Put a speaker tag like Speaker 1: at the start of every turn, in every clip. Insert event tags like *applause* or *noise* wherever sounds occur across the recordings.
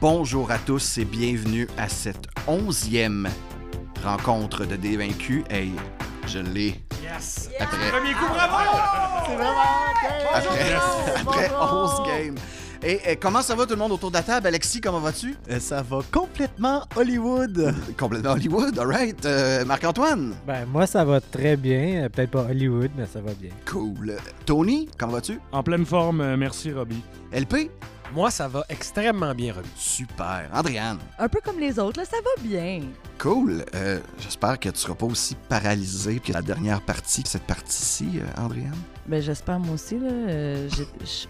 Speaker 1: Bonjour à tous et bienvenue à cette onzième rencontre de dévaincus. Hey, je l'ai. Yes! Après... Premier coup, bravo! C'est vraiment... Après, après 11 games. Et, comment ça va tout le monde autour de la table? Alexis, comment vas-tu? Euh, ça va complètement Hollywood. Complètement Hollywood, all right. Euh, Marc-Antoine?
Speaker 2: Ben, moi, ça va très bien. Euh, peut-être pas Hollywood, mais ça va bien. Cool. Tony, comment vas-tu? En pleine forme, merci,
Speaker 3: Robbie. LP? Moi, ça va extrêmement bien, Super. Andréane.
Speaker 4: Un peu comme les autres, là, ça va bien.
Speaker 1: Cool. Euh, j'espère que tu seras pas aussi paralysé que la dernière partie, cette partie-ci, euh,
Speaker 4: Ben, j'espère, moi aussi, là. Euh,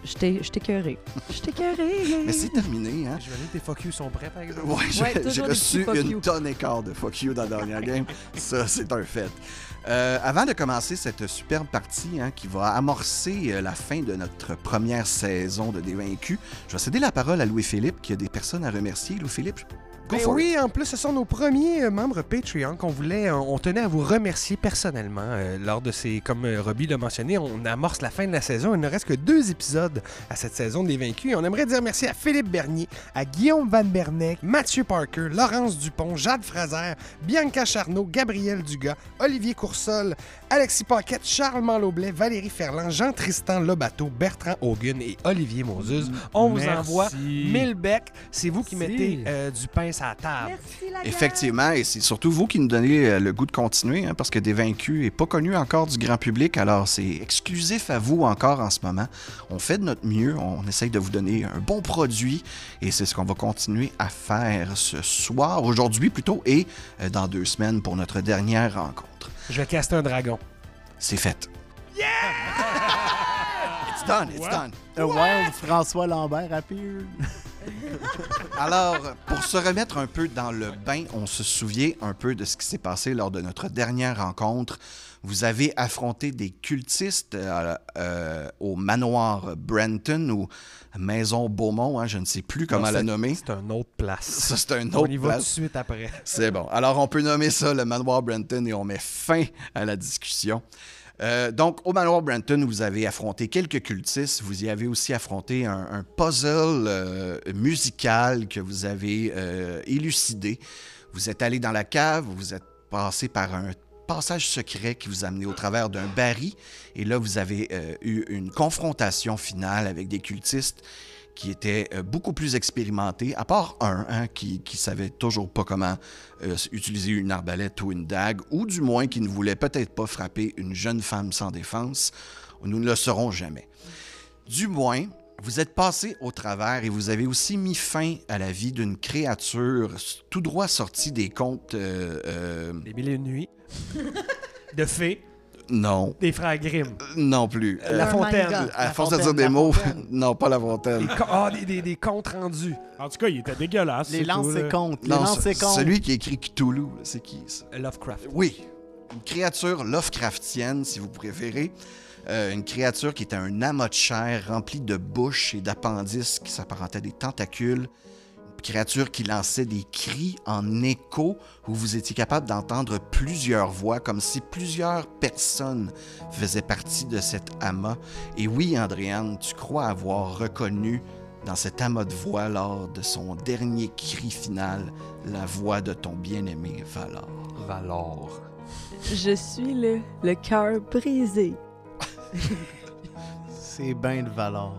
Speaker 4: je t'ai cœuré. Je t'ai *laughs* Mais c'est terminé, hein. Je vais tes fuck you sont prêts, par exemple. Ouais, j'ai reçu une
Speaker 1: tonne et de fuck you dans la dernière *laughs* game. Ça, c'est un fait. Euh, avant de commencer cette superbe partie hein, qui va amorcer euh, la fin de notre première saison de Dévaincu, je vais céder la parole à Louis-Philippe qui a des personnes à remercier. Louis-Philippe, ben oui, en plus, ce sont nos premiers euh, membres Patreon qu'on voulait, euh, on tenait à vous remercier personnellement.
Speaker 3: Euh, lors de ces, comme Roby l'a mentionné, on amorce la fin de la saison. Il ne reste que deux épisodes à cette saison des vaincus. on aimerait dire merci à Philippe Bernier, à Guillaume Van Berneck, Mathieu Parker, Laurence Dupont, Jade Fraser, Bianca Charnot, Gabriel Dugas, Olivier Coursol, Alexis Paquette, Charles Manloblet, Valérie Ferland, Jean-Tristan Lobato, Bertrand Hogan et Olivier Moses. On vous envoie mille becs. C'est vous qui mettez du pain Merci,
Speaker 1: Effectivement, et c'est surtout vous qui nous donnez euh, le goût de continuer, hein, parce que Des Vaincus n'est pas connu encore du grand public, alors c'est exclusif à vous encore en ce moment. On fait de notre mieux, on essaye de vous donner un bon produit, et c'est ce qu'on va continuer à faire ce soir, aujourd'hui plutôt, et euh, dans deux semaines pour notre dernière rencontre.
Speaker 3: Je vais caster un dragon.
Speaker 1: C'est fait.
Speaker 5: Yeah! *laughs* it's done, it's done.
Speaker 1: Euh, A wild François Lambert rapide. *laughs* *laughs* Alors, pour se remettre un peu dans le bain, on se souvient un peu de ce qui s'est passé lors de notre dernière rencontre. Vous avez affronté des cultistes euh, euh, au manoir Brenton ou Maison Beaumont, hein, je ne sais plus comment la nommer. C'est un autre place. Ça, c'est un *laughs* autre on y va tout de suite après. c'est bon. Alors, on peut nommer ça le manoir Brenton et on met fin à la discussion. Euh, donc, au Manoir Branton, vous avez affronté quelques cultistes. Vous y avez aussi affronté un, puzzle euh, musical que vous avez euh, élucidé. Vous êtes allé dans la cave, vous êtes passé par un passage secret qui vous a amené au travers d'un baril. Et là, vous avez eu une confrontation finale avec des cultistes qui étaient euh, beaucoup plus expérimenté à part un hein, qui ne savait toujours pas comment euh, utiliser une arbalète ou une dague, ou du moins qui ne voulait peut-être pas frapper une jeune femme sans défense. Nous ne le saurons jamais. Du moins, vous êtes passé au travers et vous avez aussi mis fin à la vie d'une créature tout droit sortie des contes... Euh, des et *laughs* de fées. Non. Des frères Grimm. Euh, non plus. Euh, la Fontaine. À force de dire des mots, *laughs* non, pas la Fontaine.
Speaker 6: Ah, des, des, des, comptes rendus. En tout cas, il était dégueulasse. Les lances et comptes. Les
Speaker 1: Celui qui écrit Cthulhu, c'est qui ça? Lovecraft. Oui. Une
Speaker 6: créature Lovecraftienne,
Speaker 1: si vous préférez. Euh, une créature qui était un amas de chair rempli de bouches et d'appendices qui s'apparentaient à des tentacules créature qui lançait des cris en écho où vous étiez capable d'entendre plusieurs voix, comme si plusieurs personnes faisaient partie de cet amas. Et oui, Andréane, tu crois avoir reconnu dans cet amas de voix lors de son dernier cri final la voix de ton bien-aimé Valor. Valor.
Speaker 4: Je suis le, le cœur brisé.
Speaker 1: *laughs* C'est bien de Valor.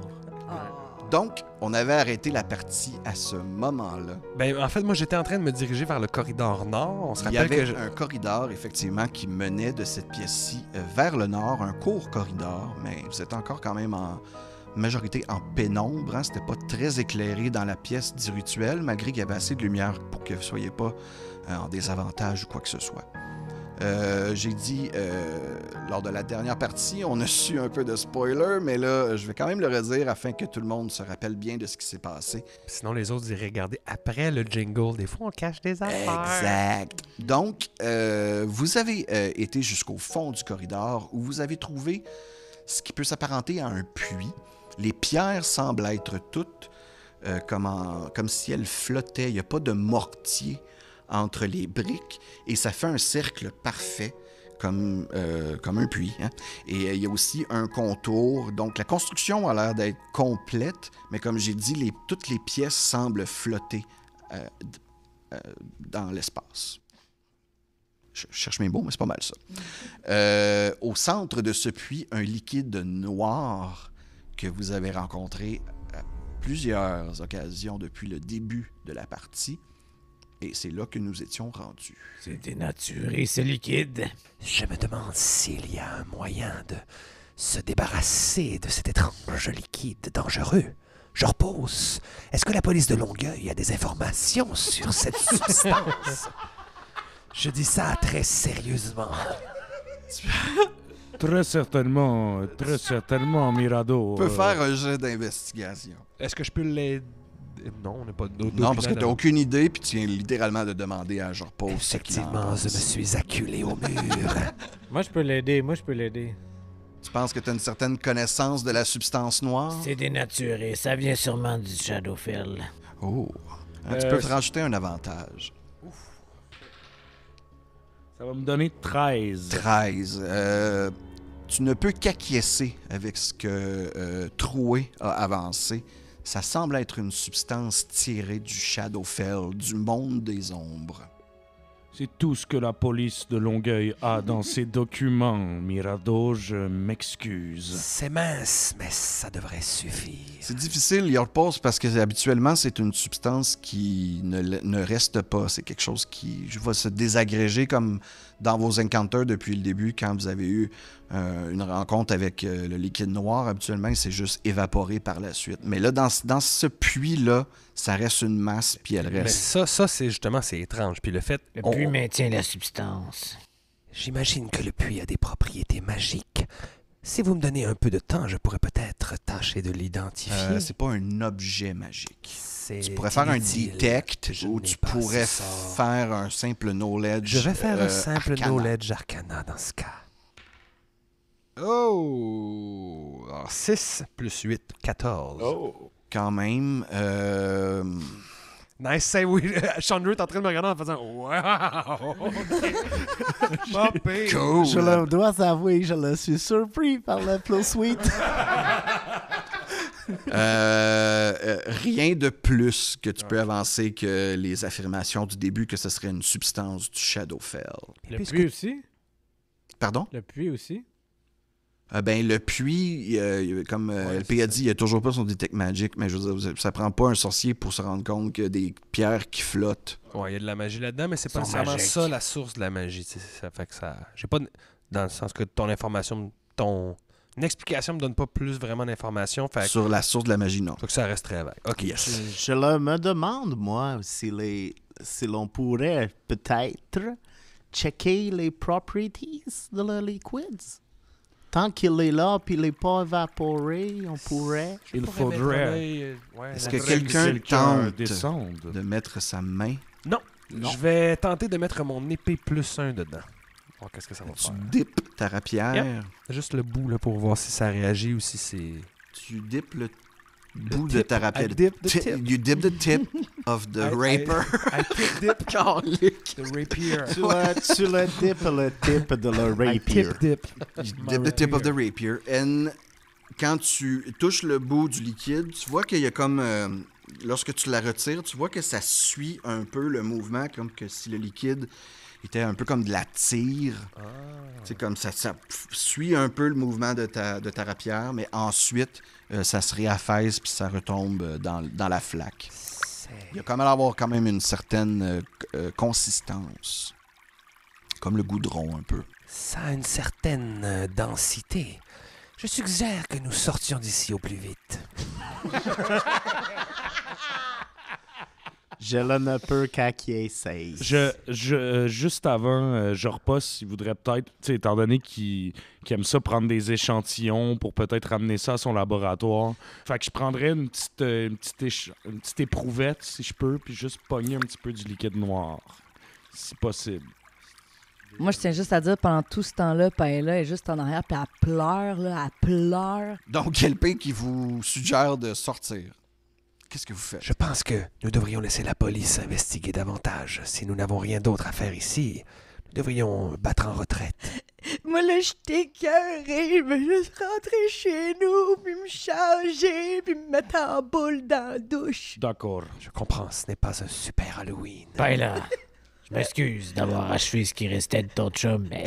Speaker 1: Ah. Donc, on avait arrêté la partie à ce moment-là.
Speaker 3: Ben, en fait, moi, j'étais en train de me diriger vers le corridor nord. On se Il y avait un
Speaker 1: corridor, effectivement, qui menait de cette pièce-ci euh, vers le nord, un court corridor, mais vous êtes encore quand même en majorité en pénombre. Hein. C'était pas très éclairé dans la pièce du rituel, malgré qu'il y avait assez de lumière pour que vous ne soyez pas euh, en désavantage ou quoi que ce soit. Euh, j'ai dit euh, lors de la dernière partie, on a su un peu de spoiler, mais là, je vais quand même le redire afin que tout le monde se rappelle bien de ce qui s'est passé. Sinon, les autres iraient regarder après le jingle. Des fois,
Speaker 3: on cache des affaires. Exact.
Speaker 1: Donc, euh, vous avez été jusqu'au fond du corridor où vous avez trouvé ce qui peut s'apparenter à un puits. Les pierres semblent être toutes comme, comme, si elles flottaient. Il n'y a pas de mortier entre les briques et ça fait un cercle parfait comme, euh, comme un puits. Hein. Et euh, il y a aussi un contour. Donc la construction a l'air d'être complète, mais comme j'ai dit, les, toutes les pièces semblent flotter euh, dans l'espace. Je cherche mes mots, mais c'est pas mal ça. au centre de ce puits, un liquide noir que vous avez rencontré à plusieurs occasions depuis le début de la partie et c'est là que nous étions rendus. C'est dénaturé, c'est liquide.
Speaker 3: Je me demande s'il y a un moyen de se débarrasser de cet étrange liquide dangereux. Je repose. Est-ce que la police de Longueuil a des informations sur cette *laughs*
Speaker 1: substance?
Speaker 6: Je dis ça très sérieusement. Très certainement, très certainement, Mirado. On peut euh,
Speaker 1: faire un jet d'investigation. Est-ce que je peux l'aider? Non, on n'a pas Non, parce que t'as aucune idée, puis tu viens littéralement de demander à genre pauvre Effectivement, je me suis acculé au mur. *laughs*
Speaker 2: moi, je peux l'aider,
Speaker 1: moi, je peux l'aider. Tu penses que tu as une certaine connaissance de la substance noire? C'est dénaturé,
Speaker 2: ça vient sûrement du Shadowfell.
Speaker 1: Oh. Ah, tu euh, peux te rajouter un avantage. Ça va me donner 13. 13. Euh, tu ne peux qu'acquiescer avec ce que euh, Troué a avancé
Speaker 6: ça semble être une substance tirée du Shadowfell, du monde des ombres. C'est tout ce que la police de Longueuil a dans ses documents, Mirado, je m'excuse.
Speaker 3: C'est mince, mais ça devrait suffire.
Speaker 1: C'est difficile, il repose, parce que habituellement, c'est une substance qui ne, ne reste pas. C'est quelque chose qui va se désagréger comme dans vos encounters depuis le début, quand vous avez eu euh, une rencontre avec euh, le liquide noir, habituellement, c'est juste évaporé par la suite. Mais là, dans, dans ce puits-là, ça reste une masse, puis elle reste. ça, ça c'est justement, c'est
Speaker 3: étrange. Puis le fait. Le puits maintient la
Speaker 2: substance. J'imagine que le puits a des propriétés
Speaker 3: si vous me donnez un peu de temps, je pourrais peut-être tâcher de l'identifier. Euh, c'est
Speaker 1: pas un objet magique. Tu pourrais faire un detect ou tu pourrais faire un simple knowledge. Je vais faire un euh, simple no knowledge arcana
Speaker 3: dans ce cas.
Speaker 1: Oh! 6 ah, plus 8, 14. Oh! Quand même. Euh... Nice save, oui.
Speaker 3: Chandler *laughs* est en train de me regarder en faisant Wow! *laughs* cool. Je
Speaker 1: le dois
Speaker 2: avouer, je le suis surpris par la plus sweet. *laughs*
Speaker 1: Euh, euh, rien de plus que tu peux avancer que les affirmations du début que ce serait une substance du Shadowfell. Le puits aussi? Pardon? Le puits aussi? Euh, ben, le puits, comme euh, L.P. a dit, il a toujours pas son détect magique, mais je veux dire, ça prend pas un sorcier pour se rendre compte que des pierres qui flottent.
Speaker 3: Ouais, il y a de la magie là-dedans, mais c'est pas nécessairement ça la source de la magie. Ça fait que ça. J'ai
Speaker 1: pas. Dans le sens que ton
Speaker 5: information, ton. explication me donne
Speaker 3: pas plus vraiment d'informations. Sur la
Speaker 1: source de la magie,
Speaker 5: non. ça reste très vague. OK. Je, me demande, moi, si, les, si l'on pourrait peut-être checker les properties de la liquids. Tant qu'il est là puis il n'est pas évaporé, on pourrait. Il faudrait.
Speaker 1: Euh, Est-ce que quelqu'un euh, tente de mettre sa main
Speaker 5: Non.
Speaker 3: Je vais tenter de mettre mon épée plus un dedans. qu'est-ce que ça va faire. Tu dips ta rapière. Juste le bout là, pour voir si ça réagit ou si c'est. Tu dips le bout de ta You dip the tip of the *laughs* I, *laughs* the
Speaker 1: rapier. Tu la, dip le tip de la rapier. I dip. dip the tip of the rapier. And quand tu touches le bout du liquide, tu vois qu'il y a comme... Euh, lorsque tu la retires, tu vois que ça suit un peu le mouvement, comme que si le liquide était un peu comme de la tire. Ah. C'est comme ça, ça suit un peu le mouvement de ta, de ta rapière, mais ensuite, euh, ça se réaffaisse puis ça retombe euh, dans, dans la flaque. Il y a quand même à avoir quand même une certaine euh, consistance. Comme le goudron un peu.
Speaker 3: Ça a une certaine densité. Je suggère que nous sortions d'ici au plus vite.
Speaker 4: *laughs*
Speaker 5: Je là ne peux qu'acquiescer.
Speaker 6: Je, je, euh, juste avant, euh, je repasse, il voudrait peut-être, étant donné qu'il aime ça prendre des échantillons pour peut-être ramener ça à son laboratoire. Fait que je prendrais une petite, euh, petite, une petite éprouvette, si je peux, puis juste pogner un petit peu du liquide noir, si possible.
Speaker 4: Moi, je tiens juste à dire, pendant tout ce temps-là, Paella est juste en arrière, puis elle pleure, là, elle pleure.
Speaker 1: Donc, pain qui vous suggère de
Speaker 3: sortir. Qu'est-ce que vous faites Je pense que nous devrions laisser la police investiguer davantage. Si nous n'avons rien d'autre à faire ici, nous devrions battre en retraite.
Speaker 4: *laughs* Moi, là, je Je veux juste rentrer chez nous, puis me changer, puis me mettre en boule dans la douche.
Speaker 2: D'accord. Je comprends, ce n'est pas un super Halloween. Ben là, je m'excuse d'avoir achevé ce qui restait de ton chum, mais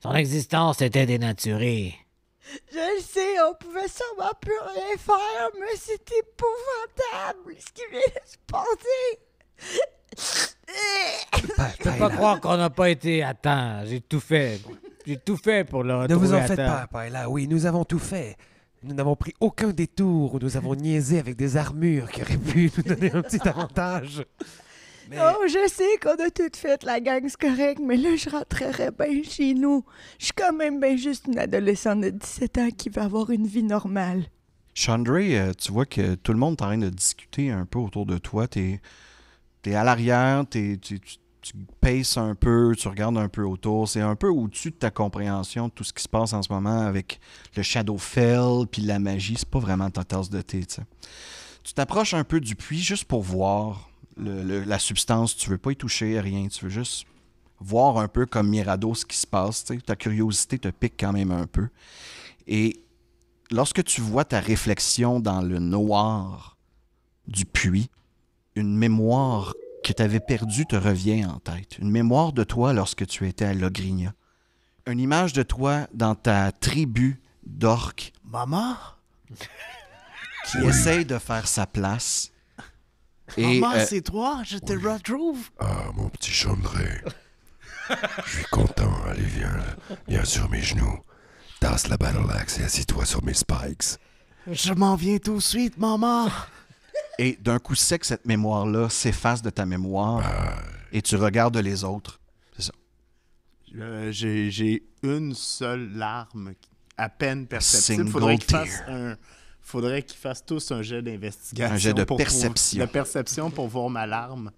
Speaker 2: son existence était dénaturée.
Speaker 4: Je le sais, on pouvait sûrement plus rien faire, mais c'est épouvantable ce qui vient de se Je peux pas croire qu'on
Speaker 2: n'a pas été atteint. J'ai tout fait. J'ai tout fait pour le Ne
Speaker 3: vous en faites pas, Paella. Oui, nous avons tout fait. Nous n'avons pris aucun détour où nous avons niaisé avec des armures qui auraient pu nous donner un petit avantage.
Speaker 4: Oh, je sais qu'on a tout fait, la gang, c'est correct, mais là, je rentrerai bien chez nous. Je suis quand même bien juste une adolescente de 17 ans qui veut avoir une vie normale.
Speaker 1: Chandray, euh, tu vois que tout le monde est en de discuter un peu autour de toi. T'es es à l'arrière, tu, tu paces un peu, tu regardes un peu autour. C'est un peu au-dessus de ta compréhension de tout ce qui se passe en ce moment avec le Shadowfell puis la magie. C'est pas vraiment ta tasse de thé, Tu t'approches un peu du puits juste pour voir la substance, tu veux pas y toucher, rien, tu veux juste voir un peu comme Mirado ce qui se passe. Ta curiosité te pique quand même un peu. Et lorsque tu vois ta réflexion dans le noir du puits, une mémoire que tu avais perdue te revient en tête. Une mémoire de toi lorsque tu étais à Logrigna, Une image de toi dans ta tribu d'orques. Maman? Qui essaye de faire sa place Maman, euh, c'est
Speaker 5: toi, je te retrouve. Ah,
Speaker 1: mon petit Chandré. Je suis content. Allez, viens, viens sur mes genoux. Tasse la battle axe et assis-toi sur mes spikes.
Speaker 5: Je m'en viens tout de suite, maman.
Speaker 1: Et d'un coup sec, cette mémoire-là s'efface de ta mémoire ah. et tu regardes les autres. C'est ça.
Speaker 5: Euh, j'ai, une seule larme à peine perceptible. Faudrait un, faudrait qu'ils fassent tous un jet d'investigation. Un jet de perception. de perception pour voir ma larme.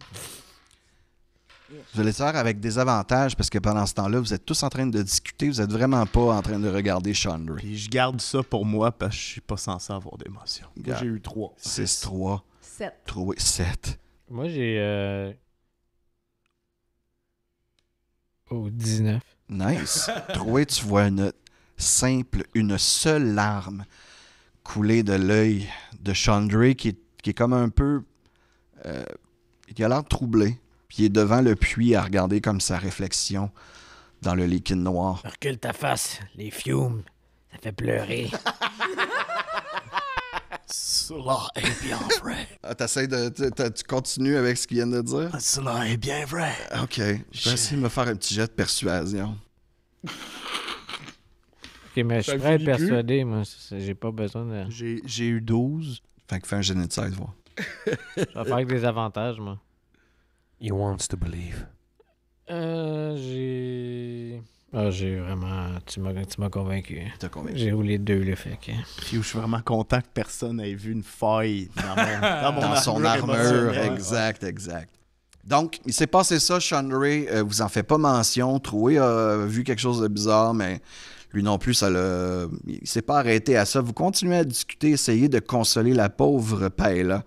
Speaker 1: Je allez le faire avec des avantages parce que pendant ce temps-là, vous êtes tous en train de discuter, vous n'êtes vraiment pas en train de regarder Sean Puis je garde ça pour moi parce que je suis pas censé avoir d'émotion.
Speaker 6: J'ai eu 3. 6,
Speaker 1: 3. 7. 3, 7.
Speaker 2: Moi, j'ai. Euh,
Speaker 1: oh, 19. Nice. Trois, tu vois une simple, une seule larme couler de l'œil de Chandray, qui est, qui est, comme un peu. Euh, il a l'air troublé, puis il est devant le puits à regarder comme sa réflexion dans le liquide noir.
Speaker 2: Recule ta face, les
Speaker 1: fumes, ça fait pleurer.
Speaker 2: Cela
Speaker 1: est bien vrai. Ah, de. Tu continues avec ce qu'il vient de dire? Cela est bien vrai. OK. Je vais essayer de me faire un petit jet de persuasion. Ok, mais je suis très persuadé, moi. J'ai pas besoin de. J'ai eu 12. Fait que fais un génie de 16, voir.
Speaker 2: Ça va faire avec des avantages, moi.
Speaker 1: He wants to believe.
Speaker 2: Euh, j'ai.
Speaker 1: Ah, j'ai vraiment. Tu m'as convaincu. T'as convaincu. J'ai roulé deux, le fait que. Puis où je suis vraiment content que personne ait vu une faille dans, mon... *laughs* dans, son armure. Exact, exact. Donc, il s'est passé ça, Sean Ray. Euh, vous en faites pas mention. Troué a vu quelque chose de bizarre, mais lui non plus, ça il ne s'est pas arrêté à ça. Vous continuez à discuter, essayer de consoler la pauvre Paella.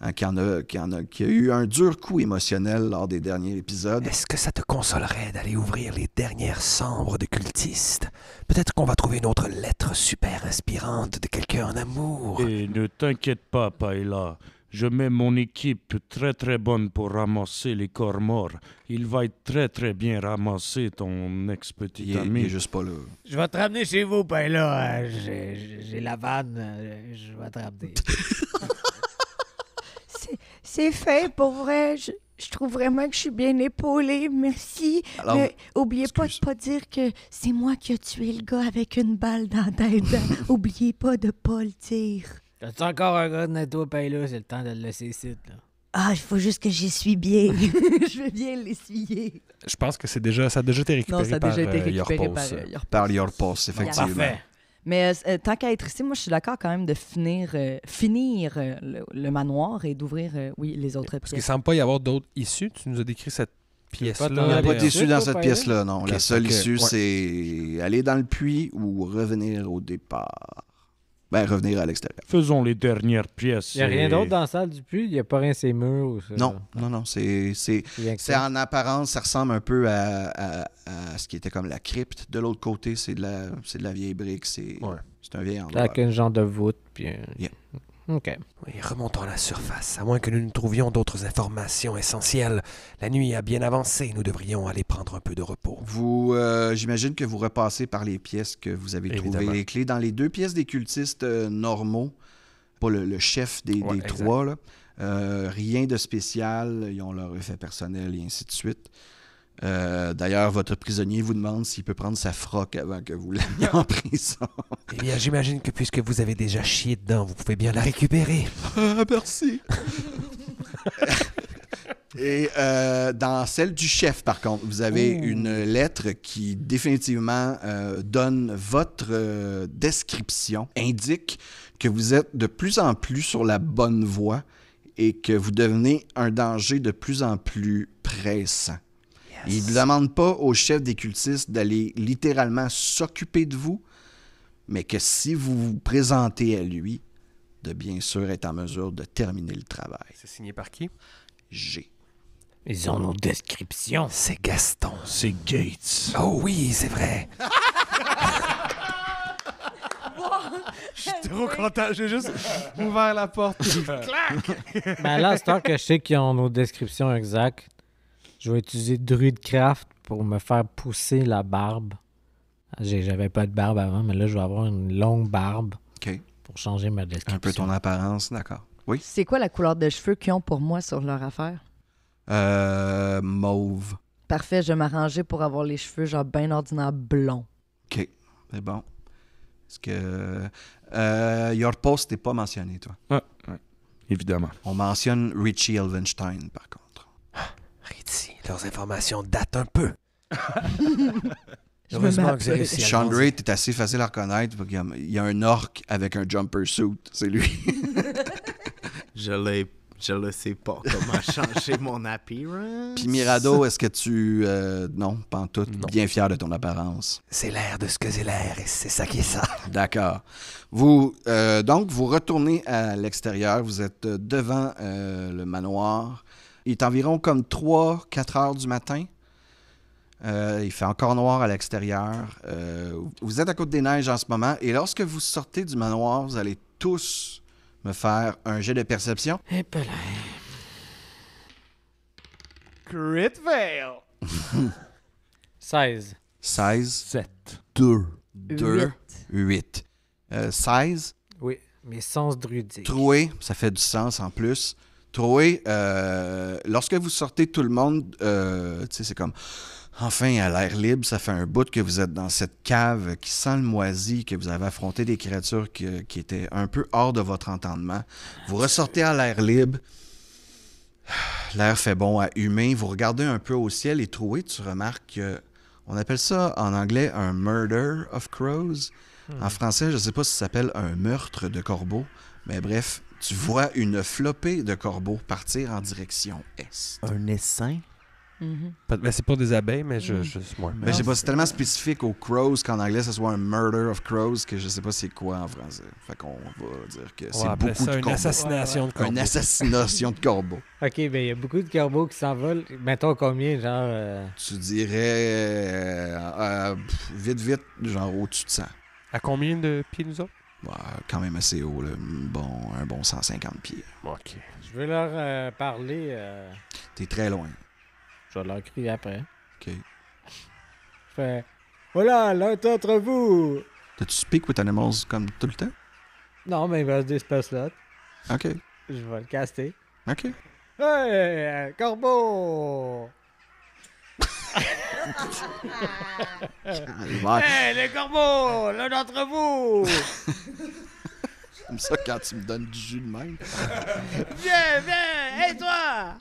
Speaker 1: Hein, qui, en a, qui, en a, qui, a, eu un dur coup émotionnel lors des derniers épisodes. Est-ce que ça
Speaker 3: te consolerait d'aller ouvrir les dernières cendres de cultistes Peut-être qu'on va trouver une autre lettre super inspirante de
Speaker 6: quelqu'un en amour. Et ne t'inquiète pas, Paella. Je mets mon équipe très très bonne pour ramasser les corps morts. Il va être très très bien ramassé, ton ex-petit ami. juste pas là.
Speaker 2: Je vais te ramener chez vous, ben là, euh, j'ai la vanne, euh, je vais te ramener. *laughs*
Speaker 4: C'est- fait, pour vrai. Je, trouve vraiment que je suis bien épaulé Merci. oubliez pas de pas dire que c'est moi qui ai tué le gars avec une balle dans la tête. *laughs* Oubliez pas de pas le dire.
Speaker 2: T'as-tu encore un gars de paye là C'est le temps de le laisser ici, là.
Speaker 4: Ah, il faut juste que j'essuie bien. *laughs* je veux bien l'essuyer.
Speaker 3: Je pense que c'est déjà, ça a déjà été récupéré, non, ça a déjà été euh, par, euh, Par effectivement.
Speaker 4: Mais euh, tant qu'à être ici, moi, je suis d'accord quand même de finir, finir le, manoir et d'ouvrir, oui, les autres pièces. Parce qu'il ne semble
Speaker 3: pas y avoir d'autres issues. Tu nous as décrit cette
Speaker 6: pièce-là. Il n'y a pas d'issue dans cette pièce-là, non. La seule issue,
Speaker 1: c'est aller dans le puits ou revenir au départ. Ben, revenir à l'extérieur.
Speaker 6: Faisons les dernières pièces. Il n'y a rien
Speaker 2: d'autre dans la salle du puits? Il n'y a pas rien ces murs? Ou ça? Non,
Speaker 1: non, non. C'est, en apparence, ça ressemble un peu à, ce qui était comme la crypte. De l'autre côté, c'est de la, c'est de la vieille brique. C'est, c'est un vieil endroit. Avec un genre de voûte. Puis Ok. Oui,
Speaker 3: remontons à la surface. À moins que nous ne trouvions d'autres informations essentielles. La nuit a bien avancé. Nous devrions aller prendre un peu de repos.
Speaker 1: Vous, euh, j'imagine que vous repassez par les pièces que vous avez trouvées. Les clés dans les deux pièces des cultistes euh, normaux. Pas le, chef des, trois, euh, rien de spécial. Ils ont leur effet personnel et ainsi de suite. Euh, d'ailleurs, votre prisonnier vous demande s'il peut prendre sa froc avant que vous *laughs* l'ayez en prison.
Speaker 3: eh bien, j'imagine que puisque vous avez déjà chié dedans, vous pouvez bien la récupérer.
Speaker 1: Ah, merci. *laughs* Et euh, dans celle du chef, par contre, vous avez oh. une lettre qui définitivement euh, donne votre description, indique que vous êtes de plus en plus sur la bonne voie et que vous devenez un danger de plus en plus pressant. Il ne demande pas au chef des cultistes d'aller littéralement s'occuper de vous, mais que si vous vous présentez à lui, de bien sûr être en mesure de terminer le travail. C'est signé par qui? G. Ils ont nos descriptions.
Speaker 3: C'est Gaston.
Speaker 5: C'est Gates. Oh oui, c'est vrai.
Speaker 4: Je suis trop content.
Speaker 3: J'ai juste ouvert la porte. *laughs*
Speaker 6: Clac! ben là, c'est
Speaker 2: que je sais qu'ils ont nos descriptions exactes. Je vais utiliser Druidcraft pour me faire pousser la barbe. J'avais pas de barbe avant, mais là, je vais avoir une longue barbe pour changer ma description. Un peu ton apparence, d'accord.
Speaker 4: Oui. C'est quoi la couleur de cheveux qu'ils ont pour moi sur leur affaire?
Speaker 1: Euh, mauve.
Speaker 4: Parfait, je vais m'arranger pour avoir les cheveux genre bien ordinaire blond.
Speaker 1: OK, c'est bon. ce que euh, Your Post n'est pas mentionné, toi. Oui. Ah, ouais. évidemment. On mentionne Richie Elvenstein, par contre leurs informations datent un peu.
Speaker 6: *laughs* Heureusement que j'ai euh, réussi. Sean Ray,
Speaker 1: assez facile à reconnaître. Il y a un orc avec un jumper suit, c'est lui. *laughs* je l'ai je le sais pas
Speaker 5: comment changer *laughs* mon appearance. Puis Mirado, est-ce
Speaker 1: que tu. Euh, non, pas en tout. Bien fier de ton apparence.
Speaker 5: C'est l'air de ce que c'est l'air et
Speaker 3: c'est
Speaker 1: ça qui est ça. D'accord. Vous, euh, donc, vous retournez à l'extérieur. Vous êtes devant le manoir il est environ comme 3-4 heures du matin. Euh, il fait encore noir à l'extérieur. Euh, vous êtes à côté des Neiges en ce moment. Et lorsque vous sortez du manoir, vous allez tous me faire un jet de perception.
Speaker 2: Eh, Crit fail. 16.
Speaker 1: 16. 7. 2. 2. 8. 16. Oui, mes sens druidiques. Troué, ça fait du sens en plus. Troué, euh, lorsque vous sortez tout le monde, euh, tu sais, c'est comme. Enfin, à l'air libre, ça fait un bout que vous êtes dans cette cave qui sent le moisi, que vous avez affronté des créatures qui étaient un peu hors de votre entendement. Vous ressortez à l'air libre, l'air fait bon à humer, vous regardez un peu au ciel et troué, tu remarques qu'on on appelle ça en anglais un murder of crows. En hmm. français, je ne sais pas si ça s'appelle un meurtre de corbeaux, mais bref, tu vois une flopée de corbeaux partir en direction est. Un essaim? Mm-hmm. c'est pour des abeilles, mais je, mm-hmm. je, moi. Mais sais pas, c'est tellement spécifique aux crows qu'en anglais, ça soit un murder of crows que je sais pas c'est quoi en français. Fait qu'on va dire que c'est beaucoup ça de une corbeaux. assassination de corbeaux. Une assassination de corbeaux.
Speaker 2: *laughs* OK, ben il y a beaucoup de corbeaux qui s'envolent. Mettons combien, genre...
Speaker 1: Euh, tu dirais... Euh, euh, vite, vite, genre au-dessus de 100. À combien de pieds nous autres? Bah, quand même assez haut, là. Mm, bon, un bon 150 pieds. OK.
Speaker 2: Je vais leur euh, parler. Euh,
Speaker 1: T'es très loin. Je vais leur crier après. OK.
Speaker 2: Je fais Voilà, l'un d'entre vous!
Speaker 1: T'as-tu speak with animals comme tout le temps?
Speaker 2: Non, mais il va se des là. OK. Je vais le caster.
Speaker 1: OK. Hey, euh, corbeau!
Speaker 2: hey, les corbeaux,
Speaker 1: l'un d'entre vous! Comme ça, quand tu me donnes du jus de même.
Speaker 5: viens, viens, hey toi!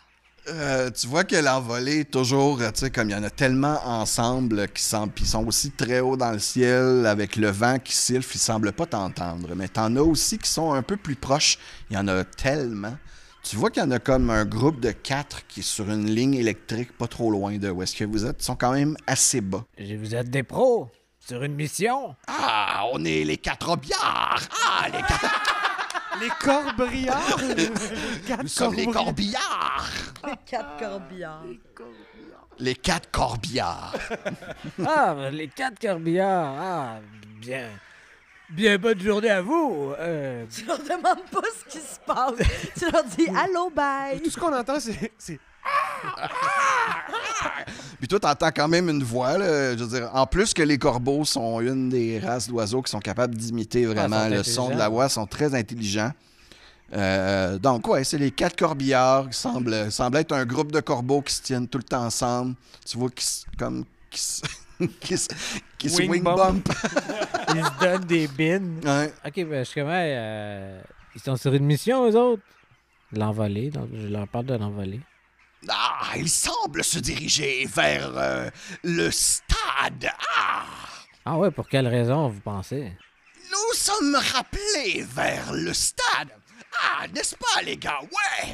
Speaker 1: Euh, tu vois que l'envolée, toujours, tu sais, comme il y en a tellement ensemble qui sont, sont aussi très haut dans le ciel, avec le vent qui siffle, ils semblent pas t'entendre. Mais t'en as aussi qui sont un peu plus proches. Il y en a tellement tu vois qu'il y en a comme un groupe de quatre qui est sur une ligne électrique pas trop loin de où est-ce que vous êtes. Ils sont quand même assez bas.
Speaker 5: Vous êtes des pros sur une mission. Ah, on est les quatre billards. Ah, les quatre. *laughs* les corbillards. *laughs* Nous, sommes les corbillards.
Speaker 4: Les quatre corbillards.
Speaker 2: Les corbillards. *laughs* Ah, ben, les quatre corbiards. ah, les quatre corbillards. Ah, bien. Bien, bonne journée à vous. Euh. Tu
Speaker 4: leur demandes pas ce qui se passe.
Speaker 3: tu leur dis allô, bye. Euh, tout ce qu'on entend, c'est. c'est... *laughs*
Speaker 1: Puis toi, t'entends quand même une voix, là. Je veux dire, en plus que les corbeaux sont une des races d'oiseaux qui sont capables d'imiter vraiment le son de la voix, sont très intelligents. Euh, donc, ouais, c'est les quatre corbillards qui semblent, être un groupe de corbeaux qui se tiennent tout le temps ensemble. Tu vois, comme, *laughs* qui, se, wing, wing bump.
Speaker 2: *laughs* ils se donnent des bines. Ok, ben, je comment. Euh, ils sont sur une mission, eux autres. L'envoler, donc je leur parle de l'envoler.
Speaker 5: Ah, ils semblent se diriger vers euh, le stade. Ah.
Speaker 2: ah ouais, pour quelle raison vous pensez?
Speaker 5: Nous sommes rappelés vers le stade ah, n'est-ce pas, les gars? Ouais!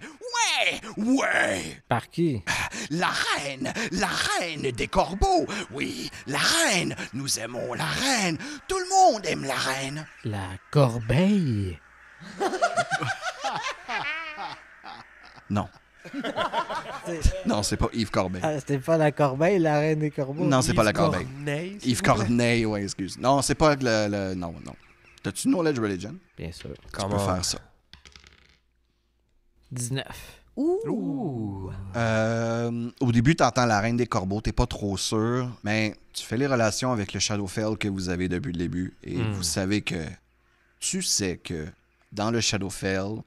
Speaker 5: Ouais! Ouais!
Speaker 2: Par qui? Ah,
Speaker 5: la reine! La reine des corbeaux! Oui, la reine! Nous aimons la reine! Tout le monde aime la reine!
Speaker 1: La corbeille? non. non, c'est pas Yves Corbeil. Ah, c'était pas
Speaker 2: la Corbeille, la reine des corbeaux. Non, c'est pas la Corbeille. Yves
Speaker 1: Corneille, ouais, excuse. Non, c'est pas le, Non, non. T'as-tu Knowledge Religion? Bien sûr. Comment? faire ça.
Speaker 2: 19.
Speaker 6: Ouh!
Speaker 1: Euh, au début, tu entends la reine des corbeaux, t'es pas trop sûr, mais tu fais les relations avec le Shadowfell que vous avez depuis le début et hmm. vous savez que tu sais que dans le Shadowfell,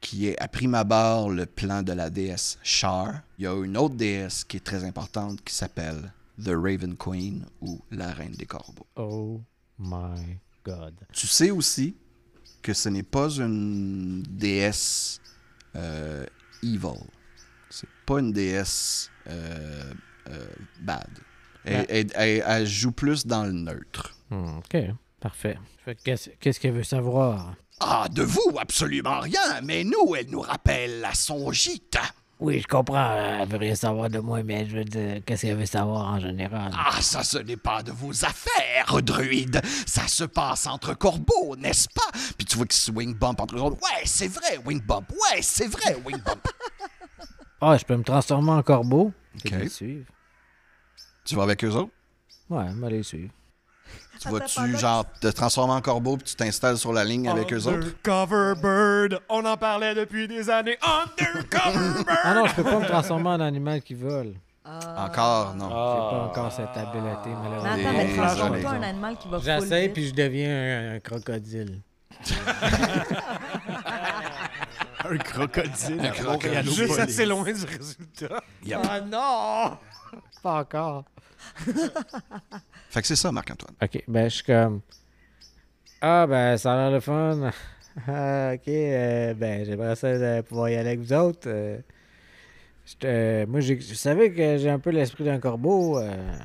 Speaker 1: qui est à prime abord le plan de la déesse Char, il y a une autre déesse qui est très importante qui s'appelle The Raven Queen ou la reine des corbeaux. Oh my god. Tu sais aussi que ce n'est pas une déesse euh, evil. C'est pas une déesse euh, euh, bad. Elle, joue plus dans le neutre. Hmm, OK, parfait.
Speaker 2: Qu'est-ce qu'elle veut savoir?
Speaker 1: Ah, de
Speaker 5: vous, absolument rien, mais nous, elle nous rappelle la songite.
Speaker 2: Oui, je comprends. Euh, elle veut rien savoir de moi, mais je veux dire,
Speaker 5: qu'est-ce qu'elle veut savoir en général? Ah, ça, ce n'est pas de vos affaires, druide. Ça se passe entre corbeaux, n'est-ce pas? Puis tu vois qu'il swing bump entre autres. Ouais, c'est vrai, wing bump. Ouais, c'est vrai, wing *laughs*
Speaker 2: ah, je peux me transformer en corbeau.
Speaker 5: OK. Tu
Speaker 1: vas avec eux autres? Ouais, je vais suivre. Tu vas-tu, genre, te transformer en corbeau puis tu t'installes sur la ligne avec eux autres?
Speaker 3: Undercover Bird! On en parlait
Speaker 4: depuis des années. Undercover *laughs* Bird! ah non, je peux pas me transformer
Speaker 2: en animal qui vole. Ah. Encore, non. J'ai pas ah. encore cette habileté, malheureusement. Mais attends, mais en
Speaker 4: animal qui va J'essaie
Speaker 2: puis je deviens *laughs* un, crocodile.
Speaker 4: un crocodile. Un crocodile. Juste assez loin du résultat.
Speaker 2: Ah non! Pas encore. *laughs*
Speaker 1: Fait c'est ça, Marc-Antoine. OK. Ben, je suis comme.
Speaker 2: Ah, ben, ça a l'air le fun. *laughs* Ah, OK. Euh, ben, j'aimerais ça de pouvoir y aller avec vous autres. Euh, moi, je savais que j'ai un peu l'esprit d'un corbeau. Euh.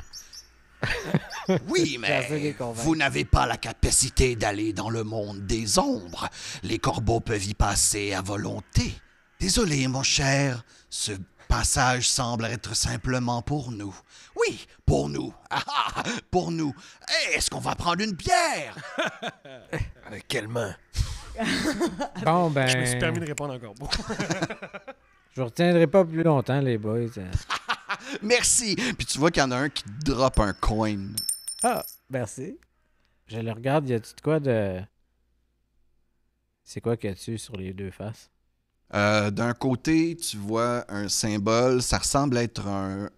Speaker 5: *laughs* oui, *laughs* mais vous n'avez pas la capacité d'aller dans le monde des ombres. Les corbeaux peuvent y passer à volonté. Désolé, mon cher, ce passage semble être simplement pour nous. Oui, pour nous. Ah, ah, pour nous. Eh, est-ce qu'on va prendre une bière? Euh, quelle main?
Speaker 3: *laughs* bon, ben... Je me suis permis de répondre encore.
Speaker 2: beaucoup. *laughs* Je retiendrai pas plus longtemps, les boys.
Speaker 1: *laughs* merci. Puis tu vois qu'il y en a un qui drop un coin.
Speaker 2: Ah, merci. Je le regarde, y a-tu de quoi de. C'est quoi qu'il y a dessus sur les deux faces?
Speaker 1: Euh, d'un côté, tu vois un symbole, ça ressemble à être un,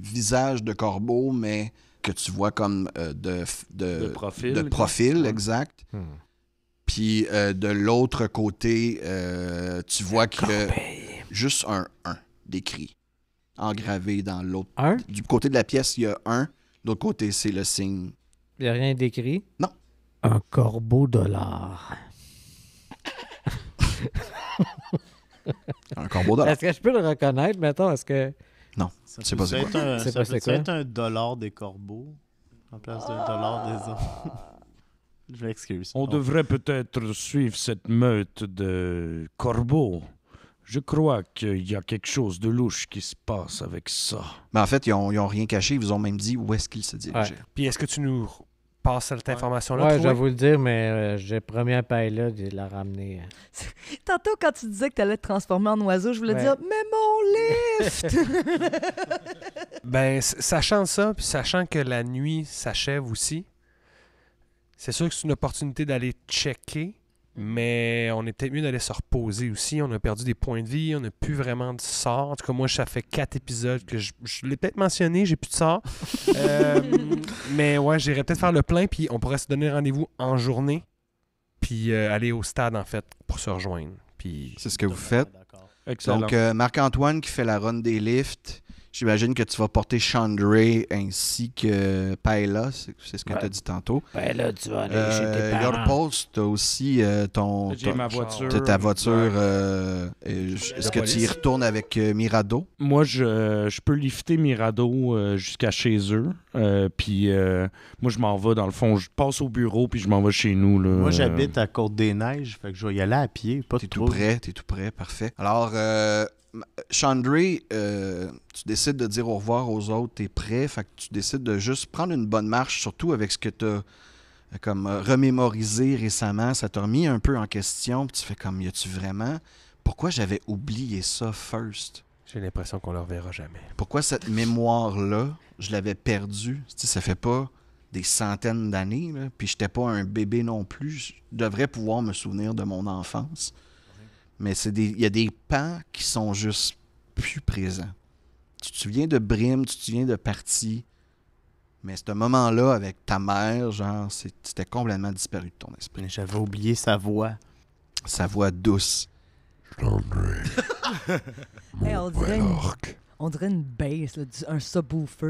Speaker 1: visage de corbeau, mais que tu vois comme euh, de, de, profil. exact. Hmm. Puis euh, de l'autre côté, tu vois que juste un 1 décrit, engravé dans l'autre. Du côté de la pièce, il y a un. De l'autre côté, c'est le signe.
Speaker 2: Il n'y a rien d'écrit? Non. Un corbeau de l'art. *laughs* un combo d'or. Est-ce que je peux le reconnaître, mettons? Est-ce que. Non, c'est pas c'est ça peut être un dollar des corbeaux en place d'un dollar des hommes. *laughs*
Speaker 6: je m'excuse. On devrait peut-être suivre cette meute de corbeaux. Je crois qu'il y a quelque chose de louche qui se passe avec ça. Mais en fait, ils
Speaker 1: n'ont rien caché. Ils vous ont même dit où est-ce qu'ils se dirigent.
Speaker 3: Puis est-ce que tu nous passe cette information-là. Ouais,
Speaker 2: je vais vous le dire, mais euh, j'ai premier à là de la ramener. Euh.
Speaker 4: *laughs* Tantôt, quand tu disais que tu allais te transformer en oiseau, je voulais dire Mais mon lift *laughs* *laughs*
Speaker 3: Ben, sachant ça, puis sachant que la nuit s'achève aussi, c'est sûr que c'est une opportunité d'aller checker mais on était mieux d'aller se reposer aussi. On a perdu des points de vie, on n'a plus vraiment de sort. En tout cas, moi, ça fait quatre épisodes que je, l'ai peut-être mentionné, j'ai plus de sort. *laughs* Euh, mais ouais, j'irai peut-être faire le plein, puis on pourrait se donner rendez-vous en journée, puis euh, aller au stade, en fait, pour se rejoindre.
Speaker 1: Puis... C'est ce que vous faites. Donc, euh, Marc-Antoine qui fait la run des lifts. J'imagine que tu vas porter Chandray ainsi que Paella, c'est ce que tu as dit tantôt. Paella, tu vas aller chez tes euh, parents. Your Post, as aussi euh, ton, ta voiture. Euh, est-ce que tu y retournes avec Mirado?
Speaker 6: Moi, je, peux lifter Mirado jusqu'à chez eux. puis moi, je m'en vais dans le fond. Je passe au bureau puis je m'en vais chez nous. Là. Moi, j'habite à
Speaker 1: Côte-des-Neiges, fait que je vais y aller à pied. Pas T'es tout prêt, t'es tout prêt, parfait. Alors, euh, Chandry, euh, tu décides de dire au revoir aux autres, es prêt, fait que tu décides de juste prendre une bonne marche, surtout avec ce que tu euh, comme remémorisé récemment, ça t'a remis un peu en question, puis tu fais comme, y a-tu vraiment... Pourquoi j'avais oublié ça first? J'ai l'impression qu'on ne le reverra jamais. Pourquoi cette mémoire-là, je l'avais perdue? Si ça fait pas des centaines d'années, puis j'étais pas un bébé non plus. Je devrais pouvoir me souvenir de mon enfance mais il y a des pans qui sont juste plus présents. Tu te souviens de Brim, tu te souviens de Parti, mais ce moment-là avec ta mère, genre, c'était complètement disparu de ton esprit. J'avais oublié sa voix. Sa voix douce. Je *laughs*
Speaker 4: hey, on dirait une bass, un subwoofer.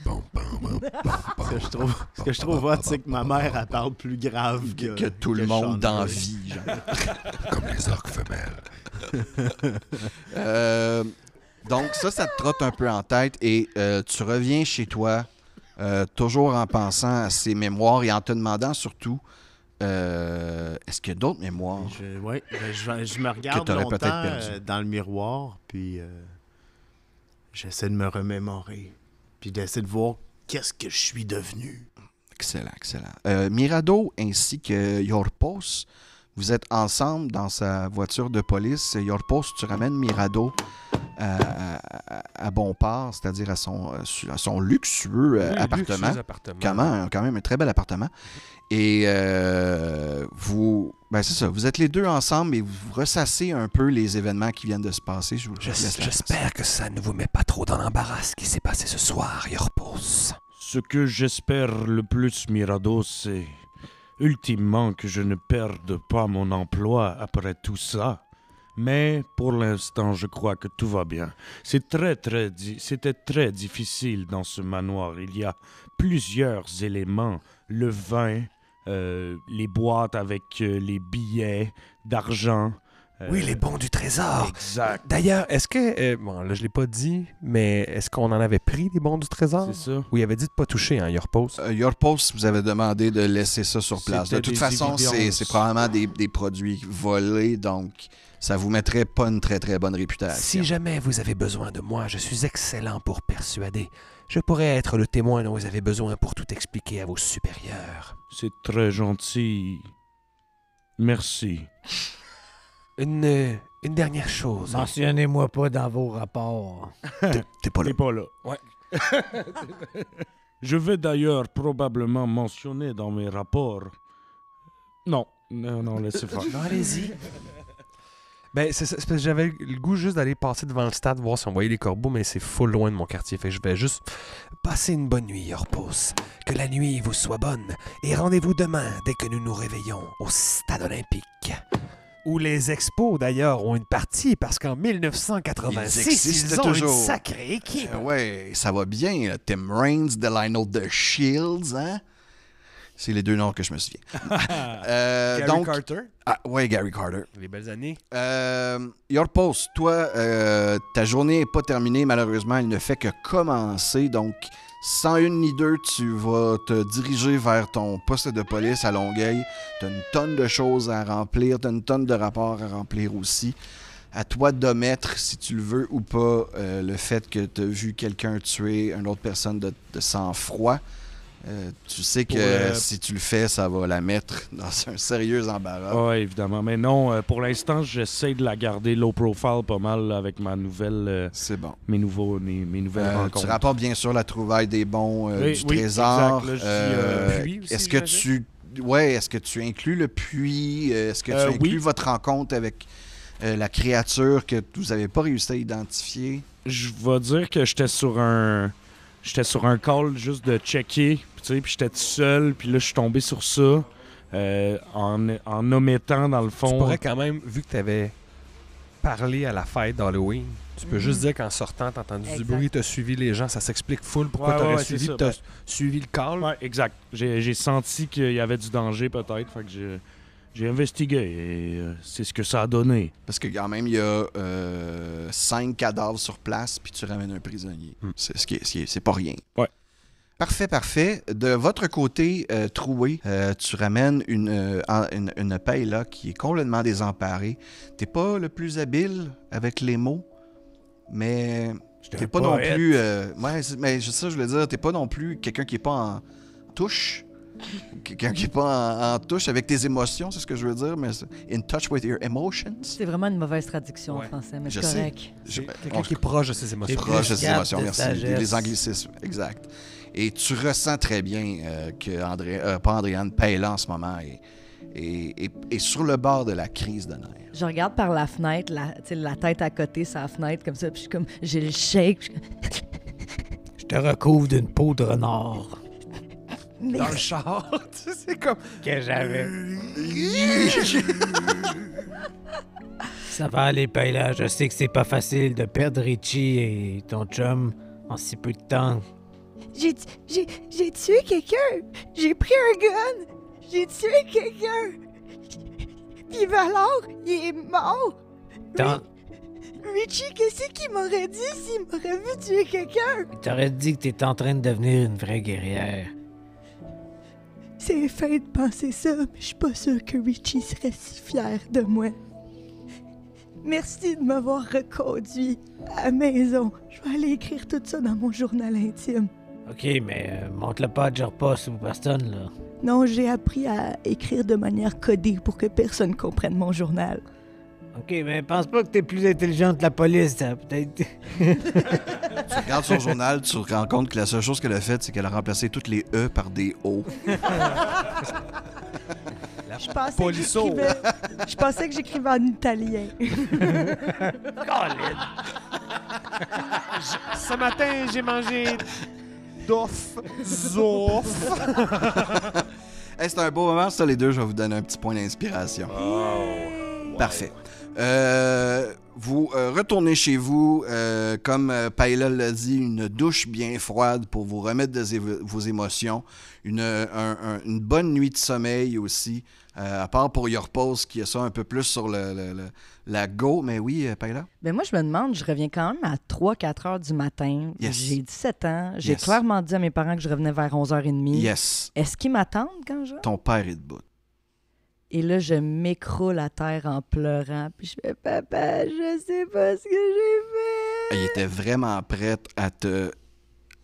Speaker 4: *laughs*
Speaker 5: ce que je trouve, ce c'est que ma mère, elle parle plus grave que, que tout le monde dans la vie. *laughs* Comme les orques
Speaker 1: femelles. *laughs* Euh, donc, ça, ça te trotte un peu en tête et euh, tu reviens chez toi, euh, toujours en pensant à ces mémoires et en te demandant surtout. Est-ce qu'il y a d'autres mémoires? Oui,
Speaker 2: ben, je, me regarde longtemps
Speaker 5: dans le miroir, puis J'essaie de me remémorer,
Speaker 1: puis d'essayer de voir
Speaker 5: qu'est-ce que je suis devenu.
Speaker 1: Excellent, excellent. Euh, Mirado ainsi que Yorpos, vous êtes ensemble dans sa voiture de police. Yorpos, tu ramènes Mirado à, bon port, c'est-à-dire à son, euh, euh, luxueux appartement. quand même un très bel appartement. Et euh, vous, ben c'est ça, vous êtes les deux ensemble et vous ressassez un peu les événements qui viennent de se passer. J'espère
Speaker 3: que ça ne vous met pas trop dans l'embarras ce qui s'est passé ce soir, repose.
Speaker 6: Ce que j'espère le plus, Mirado, c'est ultimement que je ne perde pas mon emploi après tout ça. Mais pour l'instant, je crois que tout va bien. C'est très, très, c'était très difficile dans ce manoir. Il y a plusieurs éléments. Le vin, euh, les boîtes avec euh, les billets d'argent, euh, oui, les bons du trésor. Exact. D'ailleurs, est-ce que. Euh, bon, là, je l'ai pas dit, mais est-ce qu'on en avait pris
Speaker 3: les bons du trésor C'est ça.
Speaker 1: Ou il avait dit de ne pas toucher, hein, Your Post euh, Your Post vous avez demandé de laisser ça sur place. De toute façon, c'est probablement des, des produits volés, donc ça vous mettrait pas une très très bonne réputation. Si jamais vous avez besoin de
Speaker 3: moi, je suis excellent pour persuader. Je pourrais être le témoin dont vous avez besoin pour tout expliquer à vos
Speaker 1: supérieurs.
Speaker 3: C'est très
Speaker 6: gentil. Merci. Une, dernière chose.
Speaker 2: Mentionnez-moi pas dans vos rapports.
Speaker 6: *laughs* T'es- pas là. T'es pas là. Ouais. *laughs* Je vais d'ailleurs probablement mentionner dans mes rapports. Non, non, non, laissez faire. Non, allez-y. Ben,
Speaker 3: c'est que j'avais le goût juste d'aller passer devant le stade, voir si on voyait les corbeaux, mais c'est full loin de mon quartier. Fait que je vais juste passer une bonne nuit, Repose. Que la nuit vous soit bonne. Et rendez-vous demain, dès que nous nous réveillons, au stade olympique où les expos d'ailleurs ont une partie parce qu'en 1986, ils, ont toujours. une sacrée
Speaker 1: équipe. Euh, ça va bien. Tim Raines, Delino the Shields, hein? C'est les deux noms que je me souviens. *laughs* Euh, Gary Carter. Ah, Gary Carter. Les belles années. Euh, your Post, toi, ta journée n'est pas terminée, malheureusement. Elle ne fait que commencer. Donc, sans une ni deux, tu vas te diriger vers ton poste de police à Longueuil. Tu une tonne de choses à remplir, t'as une tonne de rapports à remplir aussi. À toi de mettre, si tu le veux ou pas, euh, le fait que tu as vu quelqu'un tuer une autre personne de sang-froid. Euh, tu sais que euh, si tu le fais, ça va la mettre dans un sérieux embarras. Oui,
Speaker 6: ah, évidemment. Mais non, euh, pour l'instant, j'essaie de la garder low profile pas mal avec ma nouvelle. C'est bon. Mes, nouveaux, mes, nouvelles rencontres. Tu rapportes
Speaker 1: bien sûr la trouvaille des bons oui, du trésor. Est-ce que tu. Ouais, est-ce que tu inclus le puits? Est-ce que tu inclus votre rencontre avec la créature que vous n'avez pas réussi à identifier?
Speaker 6: Je vais dire que j'étais sur un. J'étais sur un call juste de checker puis j'étais tout seul, puis là, je suis tombé sur ça euh, en, en omettant, dans le fond. Tu pourrais quand même, vu que tu avais
Speaker 3: parlé à la fête d'Halloween, tu peux juste dire qu'en sortant, t'as entendu du bruit, as suivi les gens, ça s'explique full pourquoi tu as suivi, t'as
Speaker 6: suivi le call. Ouais, exact. J'ai senti qu'il y avait du danger peut-être, fait que j'ai investigué et euh, c'est ce que ça a donné. Parce que quand même,
Speaker 1: il y a euh, cinq cadavres sur place, puis tu ramènes un prisonnier. Hmm. C'est ce pas rien. Ouais. Parfait, parfait. De votre côté, euh, Troué, euh, tu ramènes une, euh, une, paille là, qui est complètement désemparée. T'es pas le plus habile avec les mots, mais t'es pas non plus. ouais, mais ça, je voulais dire, t'es pas non plus quelqu'un qui est pas en touche. Quelqu'un qui est pas en, touche avec tes émotions, c'est ce que je veux dire, mais in touch with your emotions.
Speaker 4: C'est vraiment une mauvaise traduction en français, mais je correct. Ben, quelqu'un qui est
Speaker 1: proche de ses émotions. Proche de ses émotions, merci. Les anglicismes, exact. Et tu ressens très bien euh, que André, euh, pas Andréane Payla en ce moment est, sur le bord de la crise de nerfs.
Speaker 4: Je regarde par la fenêtre, la, la tête à côté, sa fenêtre, comme ça, puis je suis comme, j'ai le shake.
Speaker 2: Je... te recouvre d'une poudre noire.
Speaker 5: Dans le char,
Speaker 4: *laughs* c'est comme.
Speaker 5: Que j'avais. Ça va aller,
Speaker 2: Payla, Je sais que c'est pas facile de perdre Richie et ton chum en si peu de temps.
Speaker 4: J'ai, j'ai, j'ai tué quelqu'un. J'ai pris un gun. J'ai tué quelqu'un. Puis alors! il est mort. Richie, qu'est-ce qu'il m'aurait dit s'il m'aurait vu tuer quelqu'un?
Speaker 2: T'aurais dit que t'étais en train de devenir une vraie guerrière.
Speaker 4: C'est fin de penser ça, mais je suis pas sûre que Richie serait si fier de moi. Merci de m'avoir reconduit à la maison. Je vais aller écrire tout ça dans mon journal intime.
Speaker 2: Ok, mais euh, montre-le pas à Jerpa ou personne, là.
Speaker 4: Non, j'ai appris à écrire de manière codée pour que personne comprenne mon journal.
Speaker 2: Ok, mais pense pas que t'es plus intelligent que la police, peut-être. *laughs*
Speaker 1: tu regardes son journal, tu te rends compte que la seule chose qu'elle a faite, c'est qu'elle a remplacé toutes les E par des O. *laughs*
Speaker 4: Je pensais, que j'écrivais... je pensais que j'écrivais en italien. *laughs* Colin! Ce matin, j'ai mangé
Speaker 6: Dof, Zof.
Speaker 1: *laughs* c'est un beau moment, ça, les deux. Je vais vous donner un petit point d'inspiration. Parfait. Euh, vous euh, retournez chez vous, euh, comme euh, Paella l'a dit, une douche bien froide pour vous remettre de vos émotions, une, euh, une, bonne nuit de sommeil aussi, à part pour Your Pause qui est ça un peu plus sur le, la go. Mais oui, Paella?
Speaker 4: Ben moi, je me demande, je reviens quand même à 3-4 heures du matin. J'ai 17 ans. J'ai clairement dit à mes parents que je revenais vers 11h30. Est-ce qu'ils m'attendent quand je...
Speaker 1: Ton père est debout.
Speaker 4: Et là, je m'écroule à terre en pleurant. Puis je fais Papa, je sais pas ce que j'ai
Speaker 1: fait. Il était vraiment prêt à te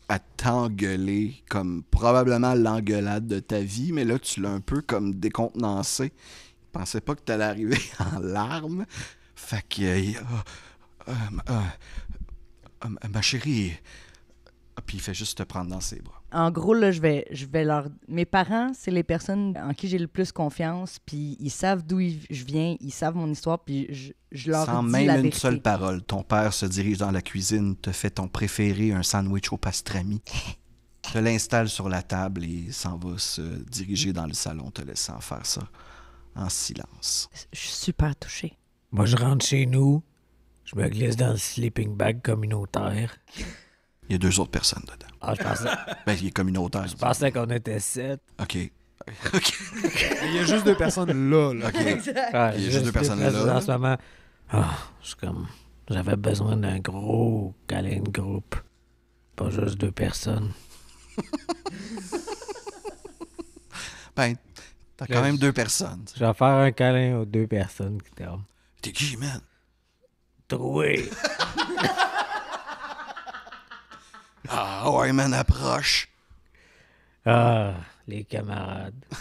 Speaker 1: à t'engueuler comme probablement l'engueulade de ta vie, mais là, tu l'as un peu comme décontenancé. Il pensait pas que tu allais arriver *laughs* en larmes. Fait que. Euh, oh, oh, oh, ma chérie. Puis il fait juste te prendre dans ses bras
Speaker 4: en gros, là, je vais, je vais leur. Mes parents, c'est les personnes en qui j'ai le plus confiance, puis ils savent d'où je viens, ils savent mon histoire, puis je, je leur dis même la vérité. une seule
Speaker 1: parole, ton père se dirige dans la cuisine, te fait ton préféré, un sandwich au pastrami, *laughs* te l'installe sur la table et s'en va se diriger dans le salon, te laissant faire ça en silence. Je suis super touché.
Speaker 2: Moi, je rentre chez nous,
Speaker 1: je me glisse dans le
Speaker 2: sleeping bag communautaire. *laughs*
Speaker 1: Il y a deux autres personnes dedans. Ah, je pensais. *laughs* Ben, il Je pensais
Speaker 2: qu'on était sept. OK. *laughs* il y a juste deux personnes
Speaker 1: là. là. il y a juste deux personnes là. là. En ce moment, oh,
Speaker 2: je comme. J'avais besoin d'un gros câlin de groupe. Pas juste deux personnes. *laughs*
Speaker 1: ben, t'as quand même deux personnes.
Speaker 2: Je vais faire un câlin aux deux personnes qui
Speaker 1: t'aiment. T'es qui, man?
Speaker 2: Troué.
Speaker 5: Ah, Wyman approche. Ah, les camarades. *laughs*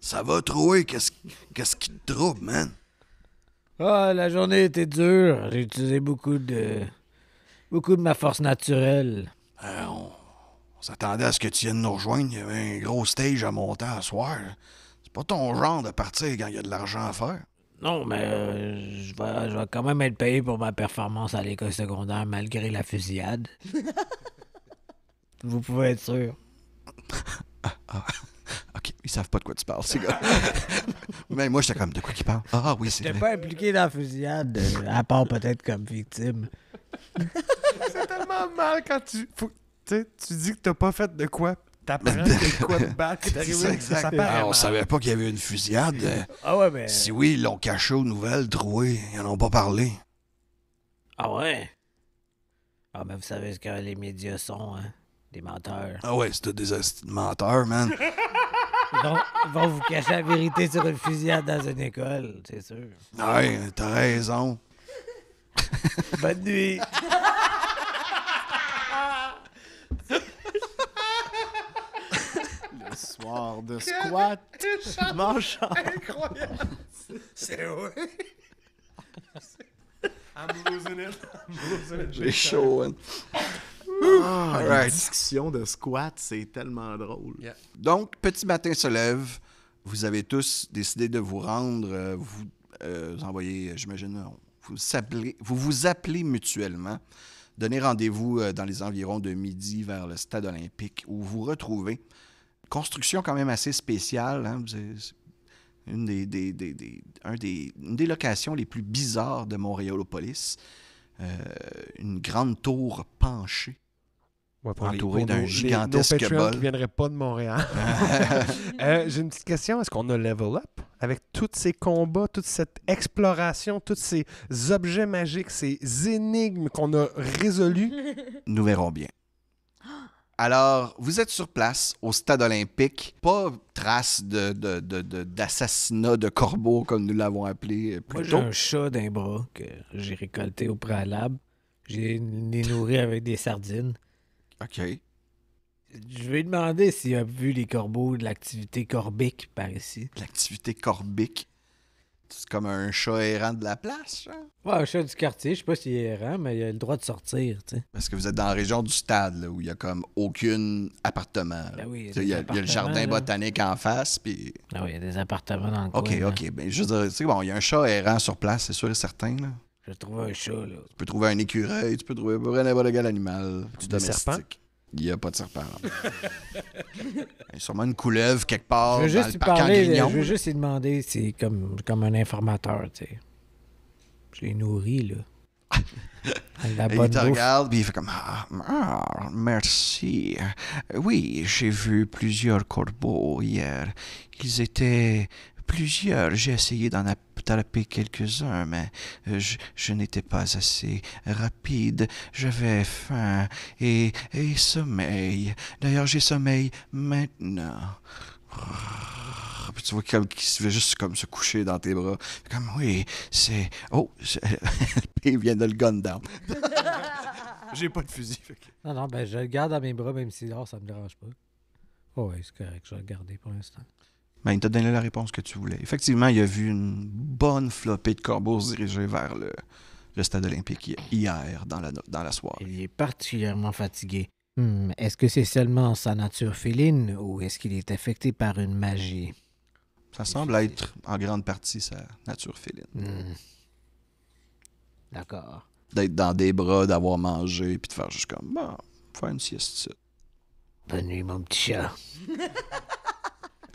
Speaker 5: Ça va trouver, qu'est-ce quest qui te trouble, man? Ah,
Speaker 2: la journée était dure. J'ai utilisé beaucoup de. beaucoup de ma force naturelle.
Speaker 5: Euh, on, s'attendait à ce que tu viennes nous rejoindre. Il y avait un gros stage à monter à soir. C'est pas ton genre de partir quand il y a de l'argent à faire. Non, mais euh, euh, je,
Speaker 2: vais, je vais quand même être payé pour ma performance à l'école secondaire malgré la fusillade.
Speaker 1: *laughs* Vous
Speaker 2: pouvez être sûr.
Speaker 1: Ah, ah, ah, OK, ils savent pas de quoi tu parles, ces gars. *laughs* Mais moi, je sais quand même de quoi ils parlent? Ah, ah oui, c'est T'es pas impliqué dans la fusillade, euh, à part peut-être comme victime. *laughs*
Speaker 3: C'est tellement mal quand tu. tu tu dis que t'as pas fait de quoi, *laughs* Ah, on savait
Speaker 5: pas qu'il y avait une fusillade. Ah ouais, mais... Si oui, ils l'ont caché aux nouvelles, troué. Ils
Speaker 1: n'en ont pas parlé.
Speaker 5: Ah
Speaker 2: ouais? Ah ben vous savez ce que les médias sont, hein? Des menteurs. Ah
Speaker 5: ouais, c'est des menteurs,
Speaker 1: man. Ils vont,
Speaker 2: vont, vous cacher la vérité sur une fusillade dans une école, c'est sûr. Ouais,
Speaker 5: t'as raison. Bonne nuit. *laughs* de squat. C'est Incroyable. C'est vrai.
Speaker 3: I'm losing it. losing it.
Speaker 1: chaud. Hein. Ah, discussion de squat, c'est tellement drôle. Donc, petit matin se lève. Vous avez tous décidé de vous rendre. Euh, vous, euh, euh vous, j'imagine, vous, vous appelez mutuellement. Donnez rendez-vous euh, dans les environs de midi vers le stade olympique où vous retrouvez construction quand même assez spéciale. Hein? Une des, des, des, un des, une des locations les plus bizarres de Montréalopolis. Euh, une grande tour penchée. entourée d'un gigantesque bol. qui
Speaker 3: ne pas de Montréal. *laughs* *laughs* Euh, j'ai une petite question. Est-ce qu'on a level up avec tous ces combats, toute cette exploration, tous ces objets magiques, ces énigmes qu'on a résolus?
Speaker 1: Nous verrons bien. *gasps* Ah! Alors, vous êtes sur place au stade olympique. Pas trace de, de, d'assassinat de corbeau, comme nous l'avons appelé euh, plus J'ai un chat d'un
Speaker 2: bras que j'ai récolté au préalable. J'ai les nourri avec des sardines. OK. Je vais demander s'il a vu les corbeaux de l'activité corbique
Speaker 1: par ici. L'activité corbique. C'est comme un chat errant de la place, genre?
Speaker 2: Ouais, un chat du quartier, je sais pas s'il est errant, mais il a le droit de sortir, tu sais.
Speaker 1: Parce que vous êtes dans la région du stade, là, où il y a comme aucun appartement. Ben oui, il y, a le jardin botanique en face, puis... Ah oui, il y a des appartements dans le coin, OK. OK. Ben, je veux dire, bon, il y a un chat errant sur place, c'est sûr et certain, là.
Speaker 2: Je vais trouver un chat, là.
Speaker 1: Tu peux trouver un écureuil, tu peux trouver n'importe quel animal. Tu un Serpent? Il n'y a pas de serpent Il y a sûrement une couleuvre quelque part. Je veux juste, dans parler, je veux juste
Speaker 2: lui demander, c'est comme, comme un informateur, tu sais. Je l'ai nourri, là. *laughs* La bonne il te bouffe. regarde,
Speaker 1: puis il fait comme ah,
Speaker 6: ah
Speaker 1: merci. Oui, j'ai vu plusieurs corbeaux hier. Ils étaient plusieurs. J'ai essayé d'en appeler paix quelques-uns, mais euh, je, n'étais pas assez rapide. J'avais faim et, sommeil. D'ailleurs, j'ai sommeil maintenant. Puis tu vois qu'il se fait juste comme se coucher dans tes bras. Comme oui, c'est. Oh, *laughs* il vient de le gun down.
Speaker 2: *laughs* j'ai pas de fusil. Non, non, ben je le garde dans mes bras, même si ça ça me dérange pas. Oh, oui, c'est correct, je vais le garder pour l'instant.
Speaker 1: Ben, il t'a donné la réponse que tu voulais. Effectivement, il a vu une bonne flopée de corbeaux se vers le, stade olympique hier dans la, dans la soirée. Il est
Speaker 2: particulièrement fatigué. Hmm, est-ce que c'est seulement sa nature féline ou est-ce qu'il est affecté par une magie?
Speaker 1: Ça semble être en grande partie sa nature féline. Hmm. D'accord. D'être dans des bras, d'avoir mangé, puis de faire juste comme, bon,
Speaker 6: faire une sieste. Bonne nuit, mon petit chat. *laughs*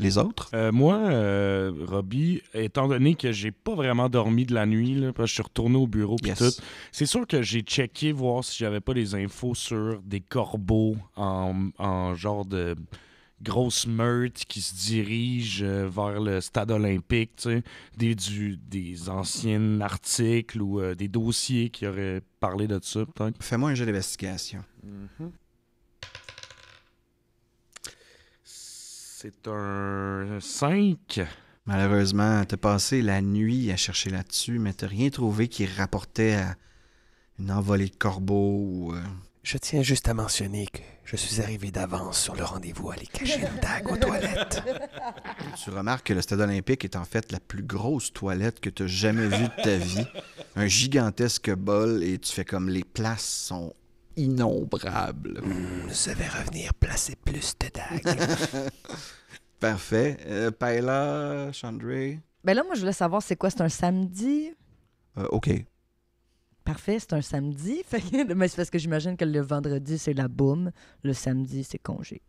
Speaker 6: les autres? Euh, moi, euh, Robbie, étant donné que j'ai pas vraiment dormi de la nuit, là, je suis retourné au bureau puis tout, c'est sûr que j'ai checké voir si j'avais pas des infos sur des corbeaux en, genre de grosse meute qui se dirigent euh, vers le stade olympique, tu sais, des, du, anciens articles ou des dossiers qui auraient parlé de ça, Fais-moi un jeu d'investigation. Mhm. C'est un 5.
Speaker 1: Malheureusement, t'as passé la nuit à chercher là-dessus, mais t'as rien trouvé qui rapportait à une envolée de corbeaux euh. Je tiens juste à mentionner que je suis arrivé d'avance sur le rendez-vous à aller
Speaker 3: cacher une dague aux toilettes.
Speaker 1: *laughs* Tu remarques que le stade olympique est en fait la plus grosse toilette que tu jamais vue de ta vie. Un gigantesque bol et tu fais comme les places sont innombrables. Hmm, je vais revenir placer plus de dagues. *laughs* Parfait. Euh, Paila, Chandray.
Speaker 4: Ben là, moi, je voulais savoir, c'est quoi? C'est un samedi? Euh, OK. Parfait, c'est un samedi. *laughs* Mais c'est parce que j'imagine que le vendredi, c'est la boum. Le samedi, c'est congé.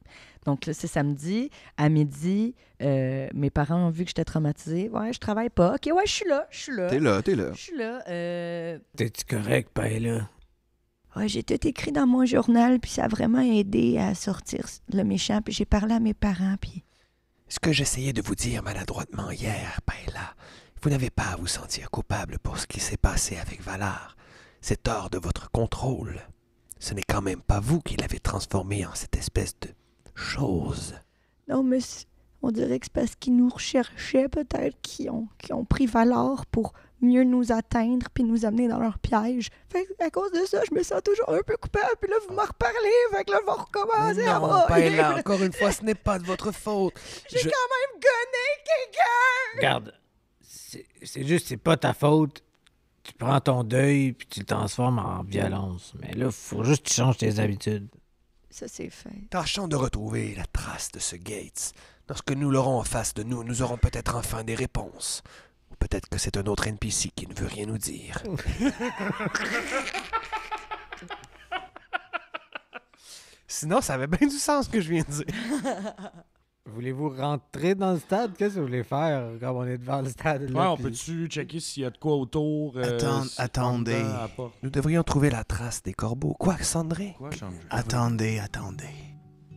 Speaker 4: Donc, là, c'est samedi. À midi, euh, mes parents ont vu que j'étais traumatisée. Ouais, je travaille pas. OK, ouais, je suis là. Je suis là. T'es là, t'es là. Je suis là. Euh,
Speaker 2: T'es-tu correct, Paella?
Speaker 4: j'ai tout écrit dans mon journal, puis ça a vraiment aidé à sortir le méchant, puis j'ai parlé à mes parents, puis.
Speaker 2: Ce que j'essayais
Speaker 3: de vous dire maladroitement hier, Paella, vous n'avez pas à vous sentir coupable pour ce qui s'est passé avec Valar. C'est hors de votre contrôle. Ce n'est quand même pas vous qui l'avez transformé en cette espèce de chose.
Speaker 4: Non, mais on dirait que c'est parce qu'ils nous recherchaient, peut-être, qui ont, qui ont pris Valar pour mieux nous atteindre puis nous amener dans leur piège. Fait à cause de ça, je me sens toujours un peu coupable. Puis là, vous m'en reparlez. Fait que là, vous recommencez non, à non, Ben là, encore une fois, ce n'est pas de votre faute. J'ai quand même gonné quelqu'un! Regarde,
Speaker 2: c'est juste, c'est pas ta faute. Tu prends ton deuil puis tu le transformes en violence. Mais là, faut juste que tu changes tes habitudes.
Speaker 4: Ça, c'est fait.
Speaker 3: Tâchons de retrouver la trace de ce Gates. Lorsque nous l'aurons en face de nous, nous aurons peut-être enfin des réponses. Peut-être que c'est un autre NPC qui ne veut rien nous dire.
Speaker 2: *laughs* Sinon, ça avait bien du sens ce que je viens de dire. *laughs* Voulez-vous rentrer dans le stade? Qu'est-ce que vous voulez faire quand on est devant le stade? Ouais, on peut-tu checker s'il y a de quoi autour? Euh,
Speaker 3: attendez. Nous devrions trouver la trace des corbeaux. Quoi, Sandré? Quoi, attendez,
Speaker 5: attendez.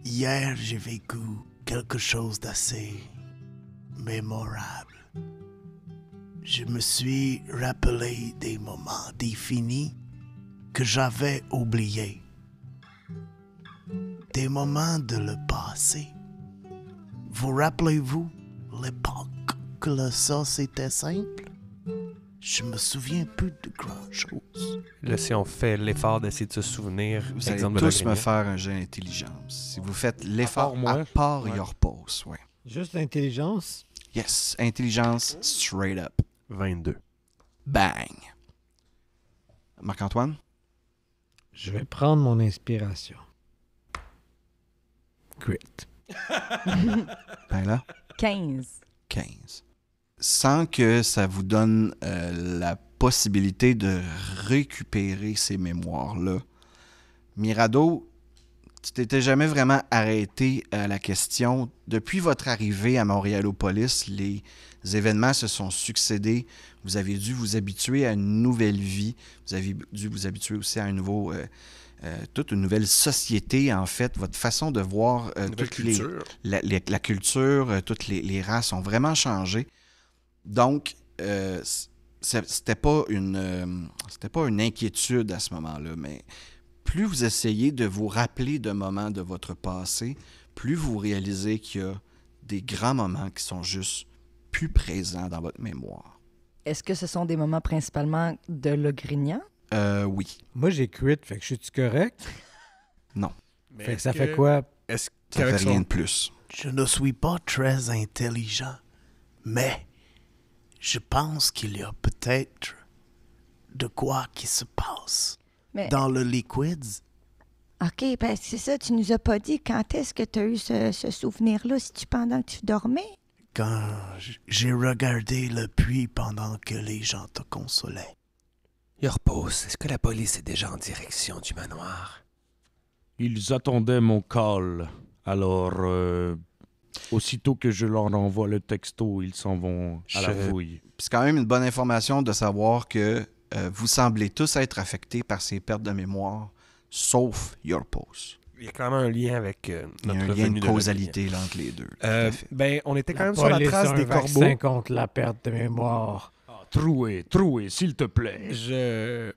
Speaker 5: Hier, j'ai vécu quelque chose d'assez mémorable je me suis rappelé des moments définis que j'avais oubliés, des moments de le passé. Vous rappelez-vous l'époque que le sauce était simple? Je me souviens plus de grand-chose.
Speaker 3: Là, si on fait l'effort d'essayer de se souvenir,
Speaker 1: vous allez tous me faire un jeu d'intelligence. Si vous faites l'effort, à part, your pause, ouais.
Speaker 2: Juste intelligence.
Speaker 1: Yes, intelligence straight up. 22. Bang! Marc-Antoine?
Speaker 2: Je vais prendre mon inspiration.
Speaker 1: Grit. ben là?
Speaker 4: 15.
Speaker 1: 15. Sans que ça vous donne euh, la possibilité de récupérer ces mémoires-là, Mirado, tu t'étais jamais vraiment arrêté à la question. Depuis votre arrivée à Montréalopolis, les les événements se sont succédés. Vous avez dû vous habituer à une nouvelle vie. Vous avez dû vous habituer aussi à un nouveau... Euh, euh, toute une nouvelle société, en fait, votre façon de voir euh, la, culture, toutes les, races ont vraiment changé. Donc, c'était pas une c'était pas une inquiétude à ce moment-là, mais plus vous essayez de vous rappeler de moments de votre passé, plus vous réalisez qu'il y a des grands moments qui sont juste présent dans votre mémoire.
Speaker 4: Est-ce que ce sont des moments principalement de Le
Speaker 1: Euh, oui. Moi, j'ai quitté, fait que je suis correct? *laughs* Non.
Speaker 6: Mais que ça fait quoi? Est-ce ça fait rien de plus.
Speaker 5: Je ne suis pas très intelligent, mais je pense qu'il y a peut-être de quoi qui se passe mais... dans le liquide.
Speaker 4: OK, ben c'est ça, tu nous as pas dit quand est-ce que tu as eu ce, souvenir-là, si tu pendant que tu dormais?
Speaker 5: quand j'ai regardé le puits pendant que les gens te consolaient. Yorpos, est-ce que la police est déjà en direction du manoir?
Speaker 6: Ils attendaient mon call. Alors, euh, aussitôt que je leur envoie le texto, ils s'en vont à la fouille.
Speaker 1: C'est quand même une bonne information de savoir que euh, vous semblez tous être affectés par ces pertes de mémoire, sauf Yorpos
Speaker 6: il y a clairement un lien avec euh, notre lien de causalité
Speaker 1: entre les deux.
Speaker 3: Euh, ben, on était
Speaker 6: quand même sur la trace des corbeaux. contre la perte de mémoire. troué, ah, troué, s'il te plaît.
Speaker 3: Je...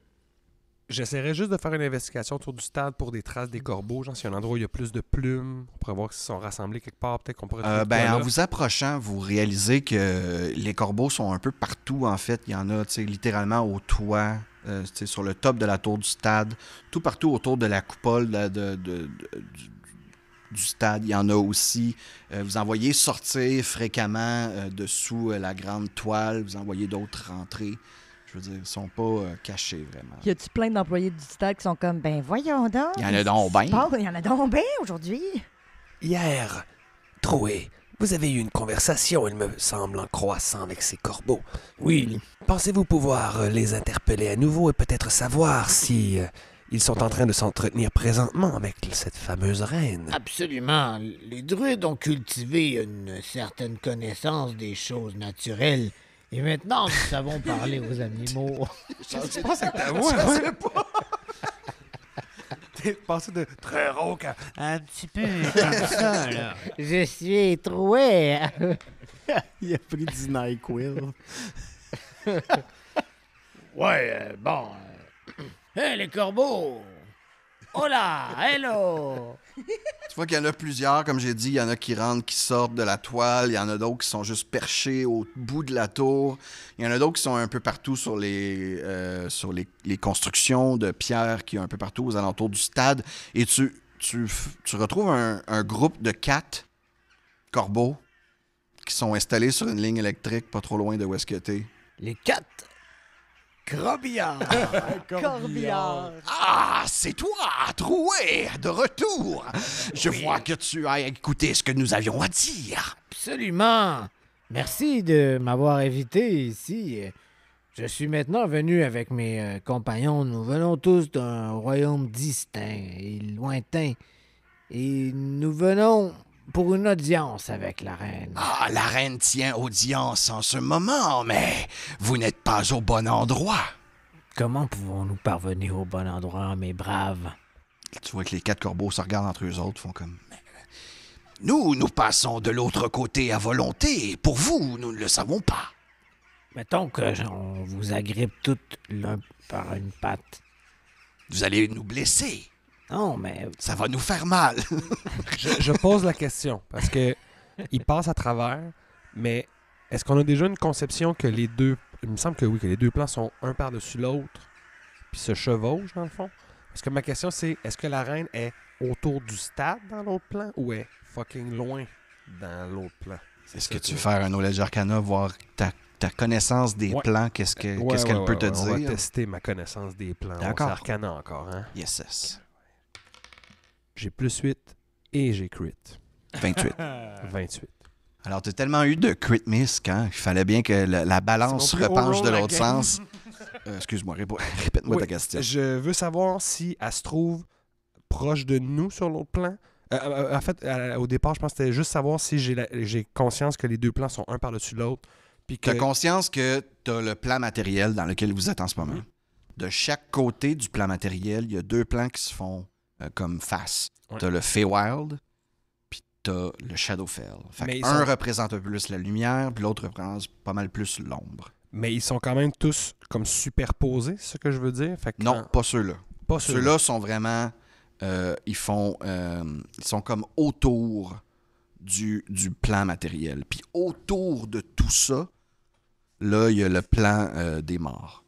Speaker 3: J'essaierai juste de faire une investigation autour du stade pour des traces des corbeaux. Genre, si un endroit où il y a plus de plumes, on pourrait voir s'ils sont rassemblés quelque part. Peut-être qu'on pourrait. Euh, ben, en vous
Speaker 1: approchant, vous réalisez que les corbeaux sont un peu partout, en fait. Il y en a, tu sais, littéralement au toit euh, sur le top de la tour du stade, tout partout autour de la coupole du, stade, il y en a aussi. Euh, vous en voyez sortir fréquemment euh, dessous la grande toile, vous en voyez d'autres rentrer. Je veux dire, ils ne sont pas cachés vraiment. Y
Speaker 4: a-tu plein d'employés du stade qui sont comme, ben voyons donc.
Speaker 1: Il y en a donc bien. Il
Speaker 4: y en a donc bien aujourd'hui.
Speaker 3: Hier, Troué vous avez eu une conversation, il me semble, en croissant avec ces corbeaux. Oui. Pensez-vous pouvoir euh, les interpeller à nouveau et peut-être savoir si euh, ils sont en train de s'entretenir présentement avec cette fameuse reine
Speaker 2: Absolument. Les druides ont cultivé une certaine connaissance des choses naturelles. Et maintenant, nous savons parler aux animaux. Je pense que moi. Je sais pas passé de
Speaker 3: très rauque à un petit peu *laughs* comme ça, là. Je
Speaker 2: suis troué. *laughs*
Speaker 5: Il a pris du NyQuil. *laughs* ouais, euh,
Speaker 2: bon. Hé, euh, *clears throat* hey, les corbeaux! Hola! Hello!
Speaker 1: tu vois qu'il y en a plusieurs, comme j'ai dit, il y en a qui rentrent, qui sortent de la toile, il y en a d'autres qui sont juste perchés au bout de la tour, il y en a d'autres qui sont un peu partout sur les, euh, sur les, constructions de pierre qui sont un peu partout aux alentours du stade, et tu, tu, retrouves un, groupe de quatre corbeaux qui sont installés sur une ligne électrique pas trop loin de où est Les quatre
Speaker 5: Corbillard. *laughs* Corbillard. Ah, c'est toi, Troué, de retour. Je vois que tu as écouté ce que nous avions à dire. Absolument.
Speaker 2: Merci de m'avoir invité ici. Je suis maintenant venu avec mes euh, compagnons. Nous venons tous d'un royaume distinct et lointain. Et nous venons pour une audience avec la reine.
Speaker 5: Ah, la reine tient audience en ce moment, mais vous n'êtes pas au bon endroit.
Speaker 2: Comment pouvons-nous parvenir au bon endroit, mes braves? Tu vois que les quatre corbeaux se regardent
Speaker 5: entre eux autres, font comme. Euh, nous, nous passons de l'autre côté à volonté. Pour vous, nous ne le savons pas. Mettons que on vous agrippe toutes l'un
Speaker 2: par une patte.
Speaker 5: Vous allez nous blesser.
Speaker 2: Non, mais. Ça va nous faire
Speaker 5: mal. *laughs*
Speaker 3: je, pose la question parce que *laughs* il passe à travers, mais est-ce qu'on a déjà une conception que les deux. Il me semble que oui, que les deux plans sont un par-dessus l'autre, puis se chevauchent, dans le fond. Parce que ma question, c'est est-ce que la reine est autour du stade dans l'autre plan ou est fucking loin dans l'autre plan?
Speaker 1: Est-ce que, tu veux faire un knowledge arcana, voir ta, connaissance des plans, qu'est-ce qu'elle peut te dire?
Speaker 3: tester ma connaissance des plans. D'accord. arcana encore, hein? Yes, yes j'ai
Speaker 1: plus 8 et j'ai crit. 28. 28. Alors, tu as tellement eu de crit miss quand hein, il fallait bien que la, balance repenche de l'autre sens. *laughs* Euh, excuse-moi, répète-moi ta question.
Speaker 3: Je veux savoir si elle se trouve proche de nous sur l'autre plan. Euh, euh, en fait, au départ, je pense c'était juste savoir si j'ai conscience que les deux plans sont un par-dessus l'autre. Tu as conscience
Speaker 1: que tu as le plan matériel dans lequel vous êtes en ce moment. Mm-hmm. De chaque côté du plan matériel, il y a deux plans qui se font euh, comme face. T'as le Feywild, puis t'as le Shadowfell. un représente un peu plus la lumière, puis l'autre représente pas mal plus l'ombre. Mais ils sont quand même tous comme superposés, ce que je veux dire. non, pas ceux-là. Pas ceux-là. sont vraiment. Euh, ils font. Euh, ils sont comme autour du, du plan matériel. Puis autour de tout ça, là, il y a le plan des morts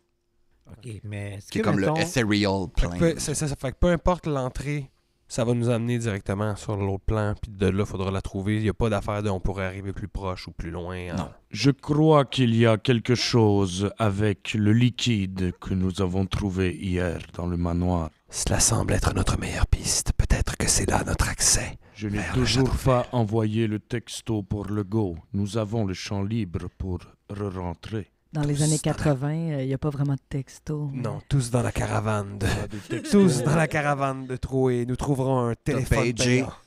Speaker 2: qui
Speaker 1: est comme le ethereal plane.
Speaker 3: ça, fait peu importe l'entrée,
Speaker 1: ça va nous amener
Speaker 3: directement sur l'autre plan, puis de là, il faudra la trouver. Il n'y a pas d'affaire de on pourrait arriver plus proche ou plus loin.
Speaker 6: Hein. Non. Je crois qu'il y a quelque chose avec le liquide que nous avons trouvé hier dans le manoir. Cela semble être notre meilleure piste. Peut-être que c'est là notre accès. Je n'ai toujours pas envoyé le texto pour le go. Nous avons le champ libre pour re-rentrer
Speaker 4: dans les années 80, euh, il n'y a pas vraiment de texto. Non,
Speaker 3: tous dans la caravane. De... Ah, tous dans la caravane de Troué, Nous trouverons un téléphone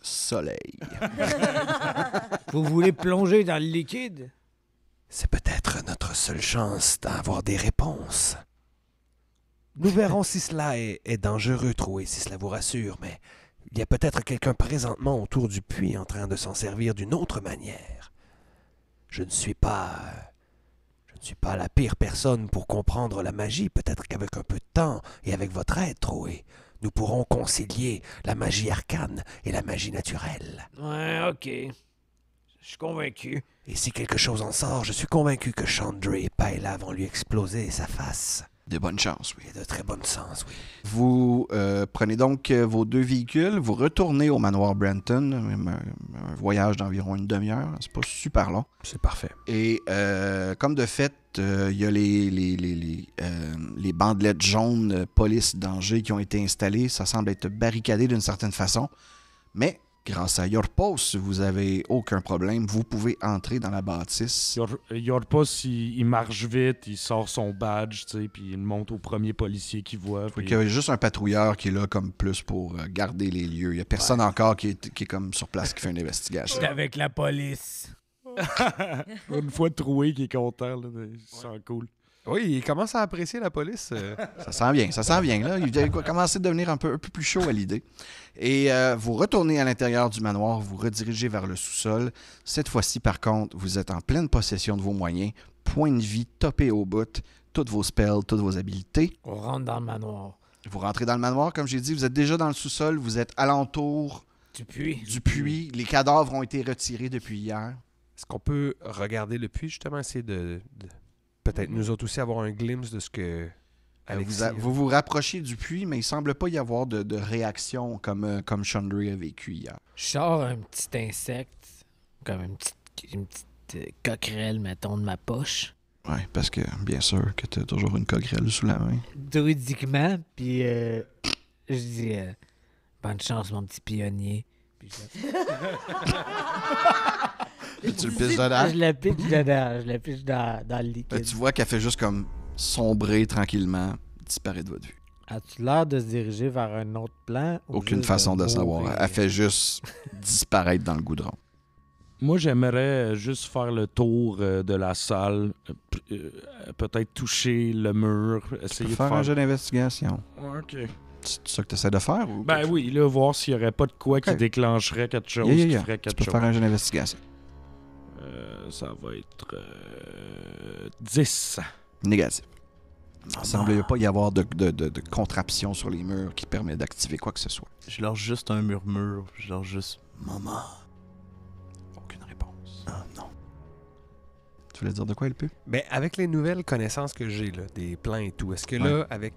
Speaker 1: Soleil.
Speaker 2: *laughs* Vous voulez
Speaker 3: plonger dans le liquide? C'est peut-être notre seule chance d'avoir des réponses. Nous *laughs* verrons si cela est, est dangereux, Troué, si cela vous rassure, mais il y a peut-être quelqu'un présentement autour du puits en train de s'en servir d'une autre manière. Je ne suis pas euh, ne suis pas la pire personne pour comprendre la magie, peut-être qu'avec un peu de temps et avec votre aide, Troé, nous pourrons concilier la magie arcane et la
Speaker 5: magie naturelle.
Speaker 2: Ouais, ok. Je suis convaincu. Et si quelque
Speaker 3: chose en sort, je suis convaincu que Chandra et Paella vont lui exploser sa face.
Speaker 5: De
Speaker 1: bonne chance, oui. de très bonne sens, oui. Vous euh, prenez donc euh, vos deux véhicules, vous retournez au manoir Branton, un, voyage d'environ une demi-heure, c'est pas super long. C'est parfait. Et euh, comme de fait, il y a les, les, les bandelettes jaunes police danger qui ont été installées, ça semble être barricadé d'une certaine façon,
Speaker 6: mais Grâce à Yorpos, vous avez aucun problème, vous pouvez entrer dans la bâtisse. Your Post, il, marche vite, il sort son badge, tu sais, puis il monte au premier policier qu'il voit. Il y a
Speaker 1: juste un patrouilleur qui est là comme plus pour euh, garder les lieux. Il n'y a personne encore qui est, comme sur place qui fait une investigation.
Speaker 2: avec la police. *laughs*
Speaker 3: Une fois troué qui est content, là, cool. Oui, il commence à apprécier la police. Euh.
Speaker 1: *laughs* ça sent bien, ça sent bien. Là. Il a commencé à devenir un peu, peu plus chaud à l'idée. Et euh, vous retournez à l'intérieur du manoir, vous redirigez vers le sous-sol. Cette fois-ci, par contre, vous êtes en pleine possession de vos moyens, point de vie topé au bout, toutes vos spells, toutes vos habiletés. On rentre dans le manoir. Vous rentrez dans le manoir, comme j'ai dit, vous êtes déjà dans le sous-sol, vous êtes alentour du puits. Du puits. Les cadavres ont été retirés depuis hier. Est-ce qu'on peut regarder le puits, justement, essayer de peut-être nous autres aussi avoir un glimpse de ce que. Euh, vous, vous, rapprochez du puits, mais il semble pas y avoir de, réaction comme, euh, comme a vécu hier.
Speaker 2: Je un petit insecte, comme une petite, euh, coquerelle, mettons, de ma poche.
Speaker 1: Oui, parce que bien sûr que tu as toujours une coquerelle sous la main.
Speaker 2: Druidiquement, puis je dis Bonne chance, mon petit pionnier.
Speaker 5: *laughs* tu le pisses dedans. Je le
Speaker 2: dedans. Je le dans, le ben, tu
Speaker 1: vois qu'elle fait juste comme sombrer tranquillement, disparaître de votre vue.
Speaker 6: As-tu l'air de se diriger vers un autre plan? Aucune façon de, savoir.
Speaker 1: Elle fait juste *laughs* disparaître dans le goudron.
Speaker 6: Moi, j'aimerais juste faire le tour euh, de la salle, euh, euh, peut-être toucher le mur, essayer de faire, un jeu
Speaker 1: d'investigation. OK. C'est ça que tu essaies de faire?
Speaker 6: ben oui, là, voir s'il n'y aurait pas de quoi qui déclencherait quelque chose, qui ferait quelque tu peux chose. faire un jeu d'investigation. Euh, ça va être 10. Euh,
Speaker 1: Négatif. Ah, il ne semble pas y avoir de, contraption sur les murs qui permet d'activer quoi que ce soit. Je leur juste un murmure.
Speaker 5: Je leur juste Maman. Aucune réponse.
Speaker 1: Ah non. Tu voulais dire de quoi il peut
Speaker 3: Ben, avec les nouvelles connaissances que j'ai, là, des plans et tout, est-ce que là, avec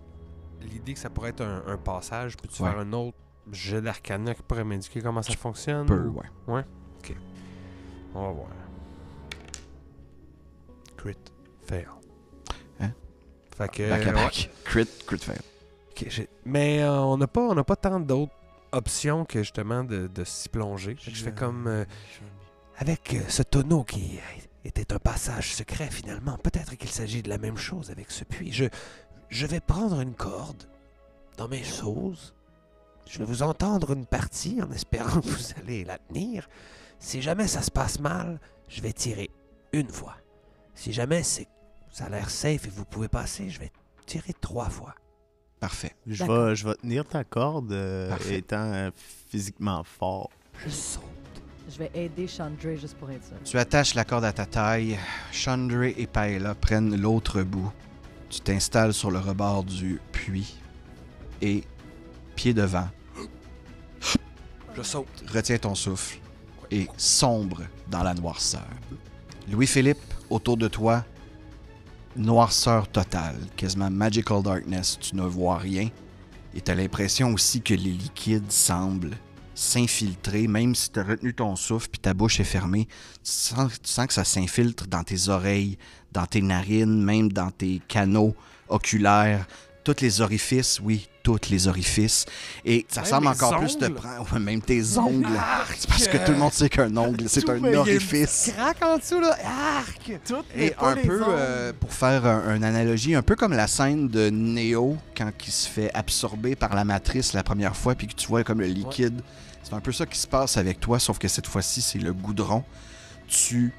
Speaker 3: l'idée que ça pourrait être un, passage, peux-tu faire un autre jeu d'arcana qui pourrait m'indiquer comment ça fonctionne? Peu, ouais. Ouais? Ok. On va voir
Speaker 1: crit, fail. Hein? Fait que. Back Crit, crit, fail.
Speaker 3: Mais euh, on n'a pas, pas tant d'autres options que justement de, de s'y plonger. je fais comme. Euh, avec euh, ce tonneau qui était un passage secret finalement, peut-être qu'il s'agit de la même chose avec ce puits. Je, je vais prendre une corde dans mes choses. Je vais vous entendre une partie en espérant que *laughs* vous allez la tenir. Si jamais ça se passe mal, je vais tirer une fois. Si jamais ça a l'air safe et vous pouvez passer, je vais tirer trois fois.
Speaker 1: Parfait. Je vais, je tenir ta corde euh, étant euh, physiquement fort.
Speaker 4: Je saute. Je vais aider Chandray juste pour être sûr.
Speaker 1: Tu attaches la corde à ta taille. Chandray et Paella prennent l'autre bout. Tu t'installes sur le rebord du puits et pied devant. Je saute. Retiens ton souffle et sombre dans la noirceur. Louis-Philippe, autour de toi, noirceur totale, quasiment magical darkness, tu ne vois rien. Et tu as l'impression aussi que les liquides semblent s'infiltrer, même si tu as retenu ton souffle puis ta bouche est fermée, tu sens, tu sens que ça s'infiltre dans tes oreilles, dans tes narines, même dans tes canaux oculaires, tous les orifices, oui, les orifices. Et ça semble encore plus te prendre. même tes *laughs* ongles. parce que tout le monde sait qu'un ongle, c'est un orifice.
Speaker 3: Et un peu, euh,
Speaker 1: pour faire une analogie, un peu comme la scène de Neo quand il se fait absorber par la matrice la première fois, puis que tu vois comme le liquide. C'est un peu ça qui se passe avec toi, sauf que cette fois-ci, c'est le goudron. Tu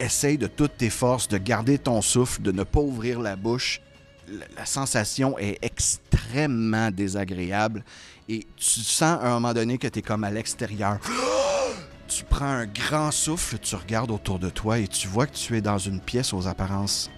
Speaker 1: essayes de toutes tes forces de garder ton souffle, de ne pas ouvrir la bouche, la sensation est extrêmement désagréable et tu sens à un moment donné que tu es comme à l'extérieur. *gasps* Tu prends un grand souffle, tu regardes autour de toi et tu vois que tu es dans une pièce aux apparences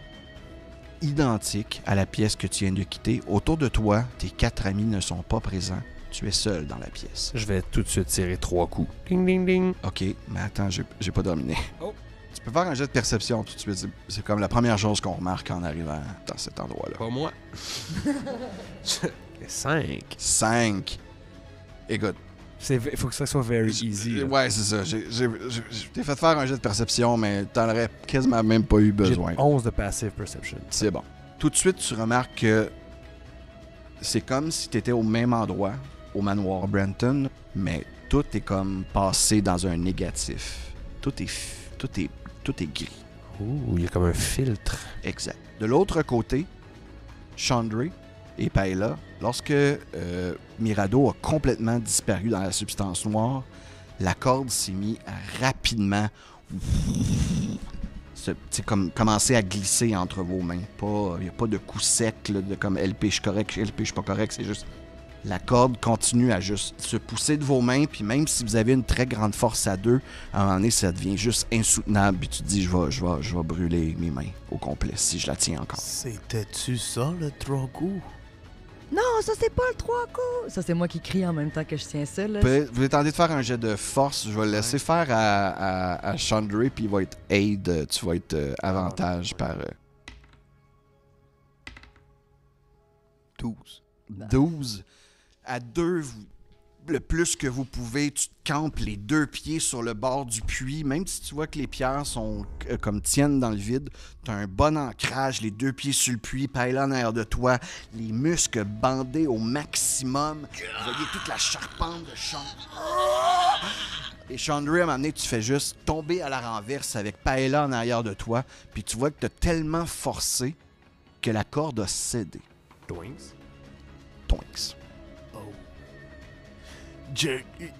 Speaker 1: identiques à la pièce que tu viens de quitter. Autour de toi, tes quatre amis ne sont pas présents. Tu es seul dans la pièce. Je vais tout de suite tirer trois coups. Ding, ding, ding. Ok, mais attends, j'ai pas dominé. Oh. Tu peux faire un jet de perception tout de suite. C'est comme la première chose qu'on remarque en arrivant dans cet endroit-là. Pas moi. *laughs* Cinq. Cinq. Écoute. Il faut que ça soit very easy. Euh, ouais, c'est ça. Je t'ai fait faire un jet de perception, mais t'en aurais quasiment même pas eu besoin.
Speaker 3: 11 de passive perception.
Speaker 1: C'est bon. Tout de suite, tu remarques que c'est comme si t'étais au même endroit, au manoir Brenton, mais tout est comme passé dans un négatif. Tout est, tout est tout est gris.
Speaker 3: Ouh, il y a comme
Speaker 1: un filtre. Exact. De l'autre côté, Chandry et Paella, lorsque euh, Mirado a complètement disparu dans la substance noire, la corde s'est mise rapidement c'est *laughs* comme commencer à glisser entre vos mains. Il n'y a pas de coup sec de comme elle pêche correct, elle suis pas correct, c'est juste la corde continue à juste se pousser de vos mains, puis même si vous avez une très grande force à deux, à un moment donné, ça devient juste insoutenable, puis tu te dis, je vais, je, vais, je brûler mes mains au complet si je la tiens encore.
Speaker 5: C'était-tu ça, le trois coups?
Speaker 4: Non, ça c'est pas le trois coups! Ça c'est moi qui crie en même temps que je tiens ça. Là.
Speaker 1: vous attendez de faire un jet de force, je vais le laisser faire à, à, puis il va être aid, euh, tu vas être euh, avantage par. Euh... 12. 12. Bah à deux le plus que vous pouvez, tu te campes les deux pieds sur le bord du puits, même si tu vois que les pierres sont euh, comme tiennent dans le vide, tu as un bon ancrage, les deux pieds sur le puits, Paella en de toi, les muscles bandés au maximum.
Speaker 5: Vous toute la charpente de Chandra.
Speaker 1: Et Chandra, à un tu fais juste tomber à la renverse avec Paella en arrière de toi, puis tu vois que tu as tellement forcé que la corde a cédé. Twinks? Twinks.
Speaker 5: Je,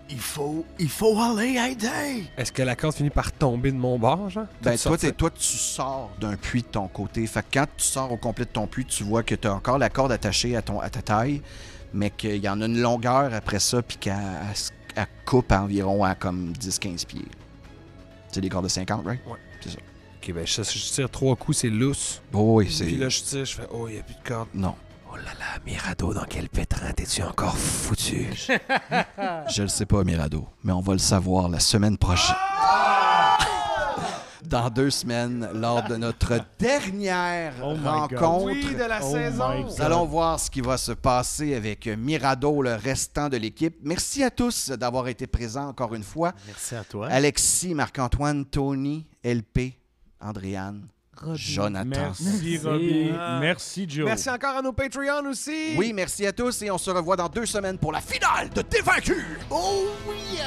Speaker 5: il faut, il faut aller aider.
Speaker 1: Est-ce que la corde finit par tomber de mon bord, genre?
Speaker 4: Ben, toi,
Speaker 1: tu sors d'un puits de ton côté. Fait que quand tu sors au complet de ton puits, tu vois que t'as encore la corde attachée à, ton, à ta taille, mais qu'il y en a une longueur après ça, puis qu'elle coupe environ à comme 10-15 pieds. C'est des cordes de 50, right? Ouais. C'est ça. Ok, ben, je, je tire trois coups, c'est lousse. Oh, oui, Puis là,
Speaker 3: je tire, je fais, oh, il n'y a plus de corde.
Speaker 1: Non. Oh là là, Mirado, dans quel pétrin t'es-tu encore foutu? *laughs* Je le sais pas, Mirado, mais on va le savoir la semaine prochaine. *laughs* Dans deux semaines, lors de notre dernière oh rencontre, de la oh saison. nous allons voir ce qui va se passer avec Mirado, le restant de l'équipe. Merci à tous d'avoir été présents encore une fois. Merci à toi. Alexis, Marc-Antoine, Tony, LP, Andréane, Jonathan. Merci, Robbie. Merci, Joe. Merci encore à nos Patreons aussi. Oui, merci à tous et on se revoit dans deux semaines pour la finale de T'es Oh
Speaker 5: oui!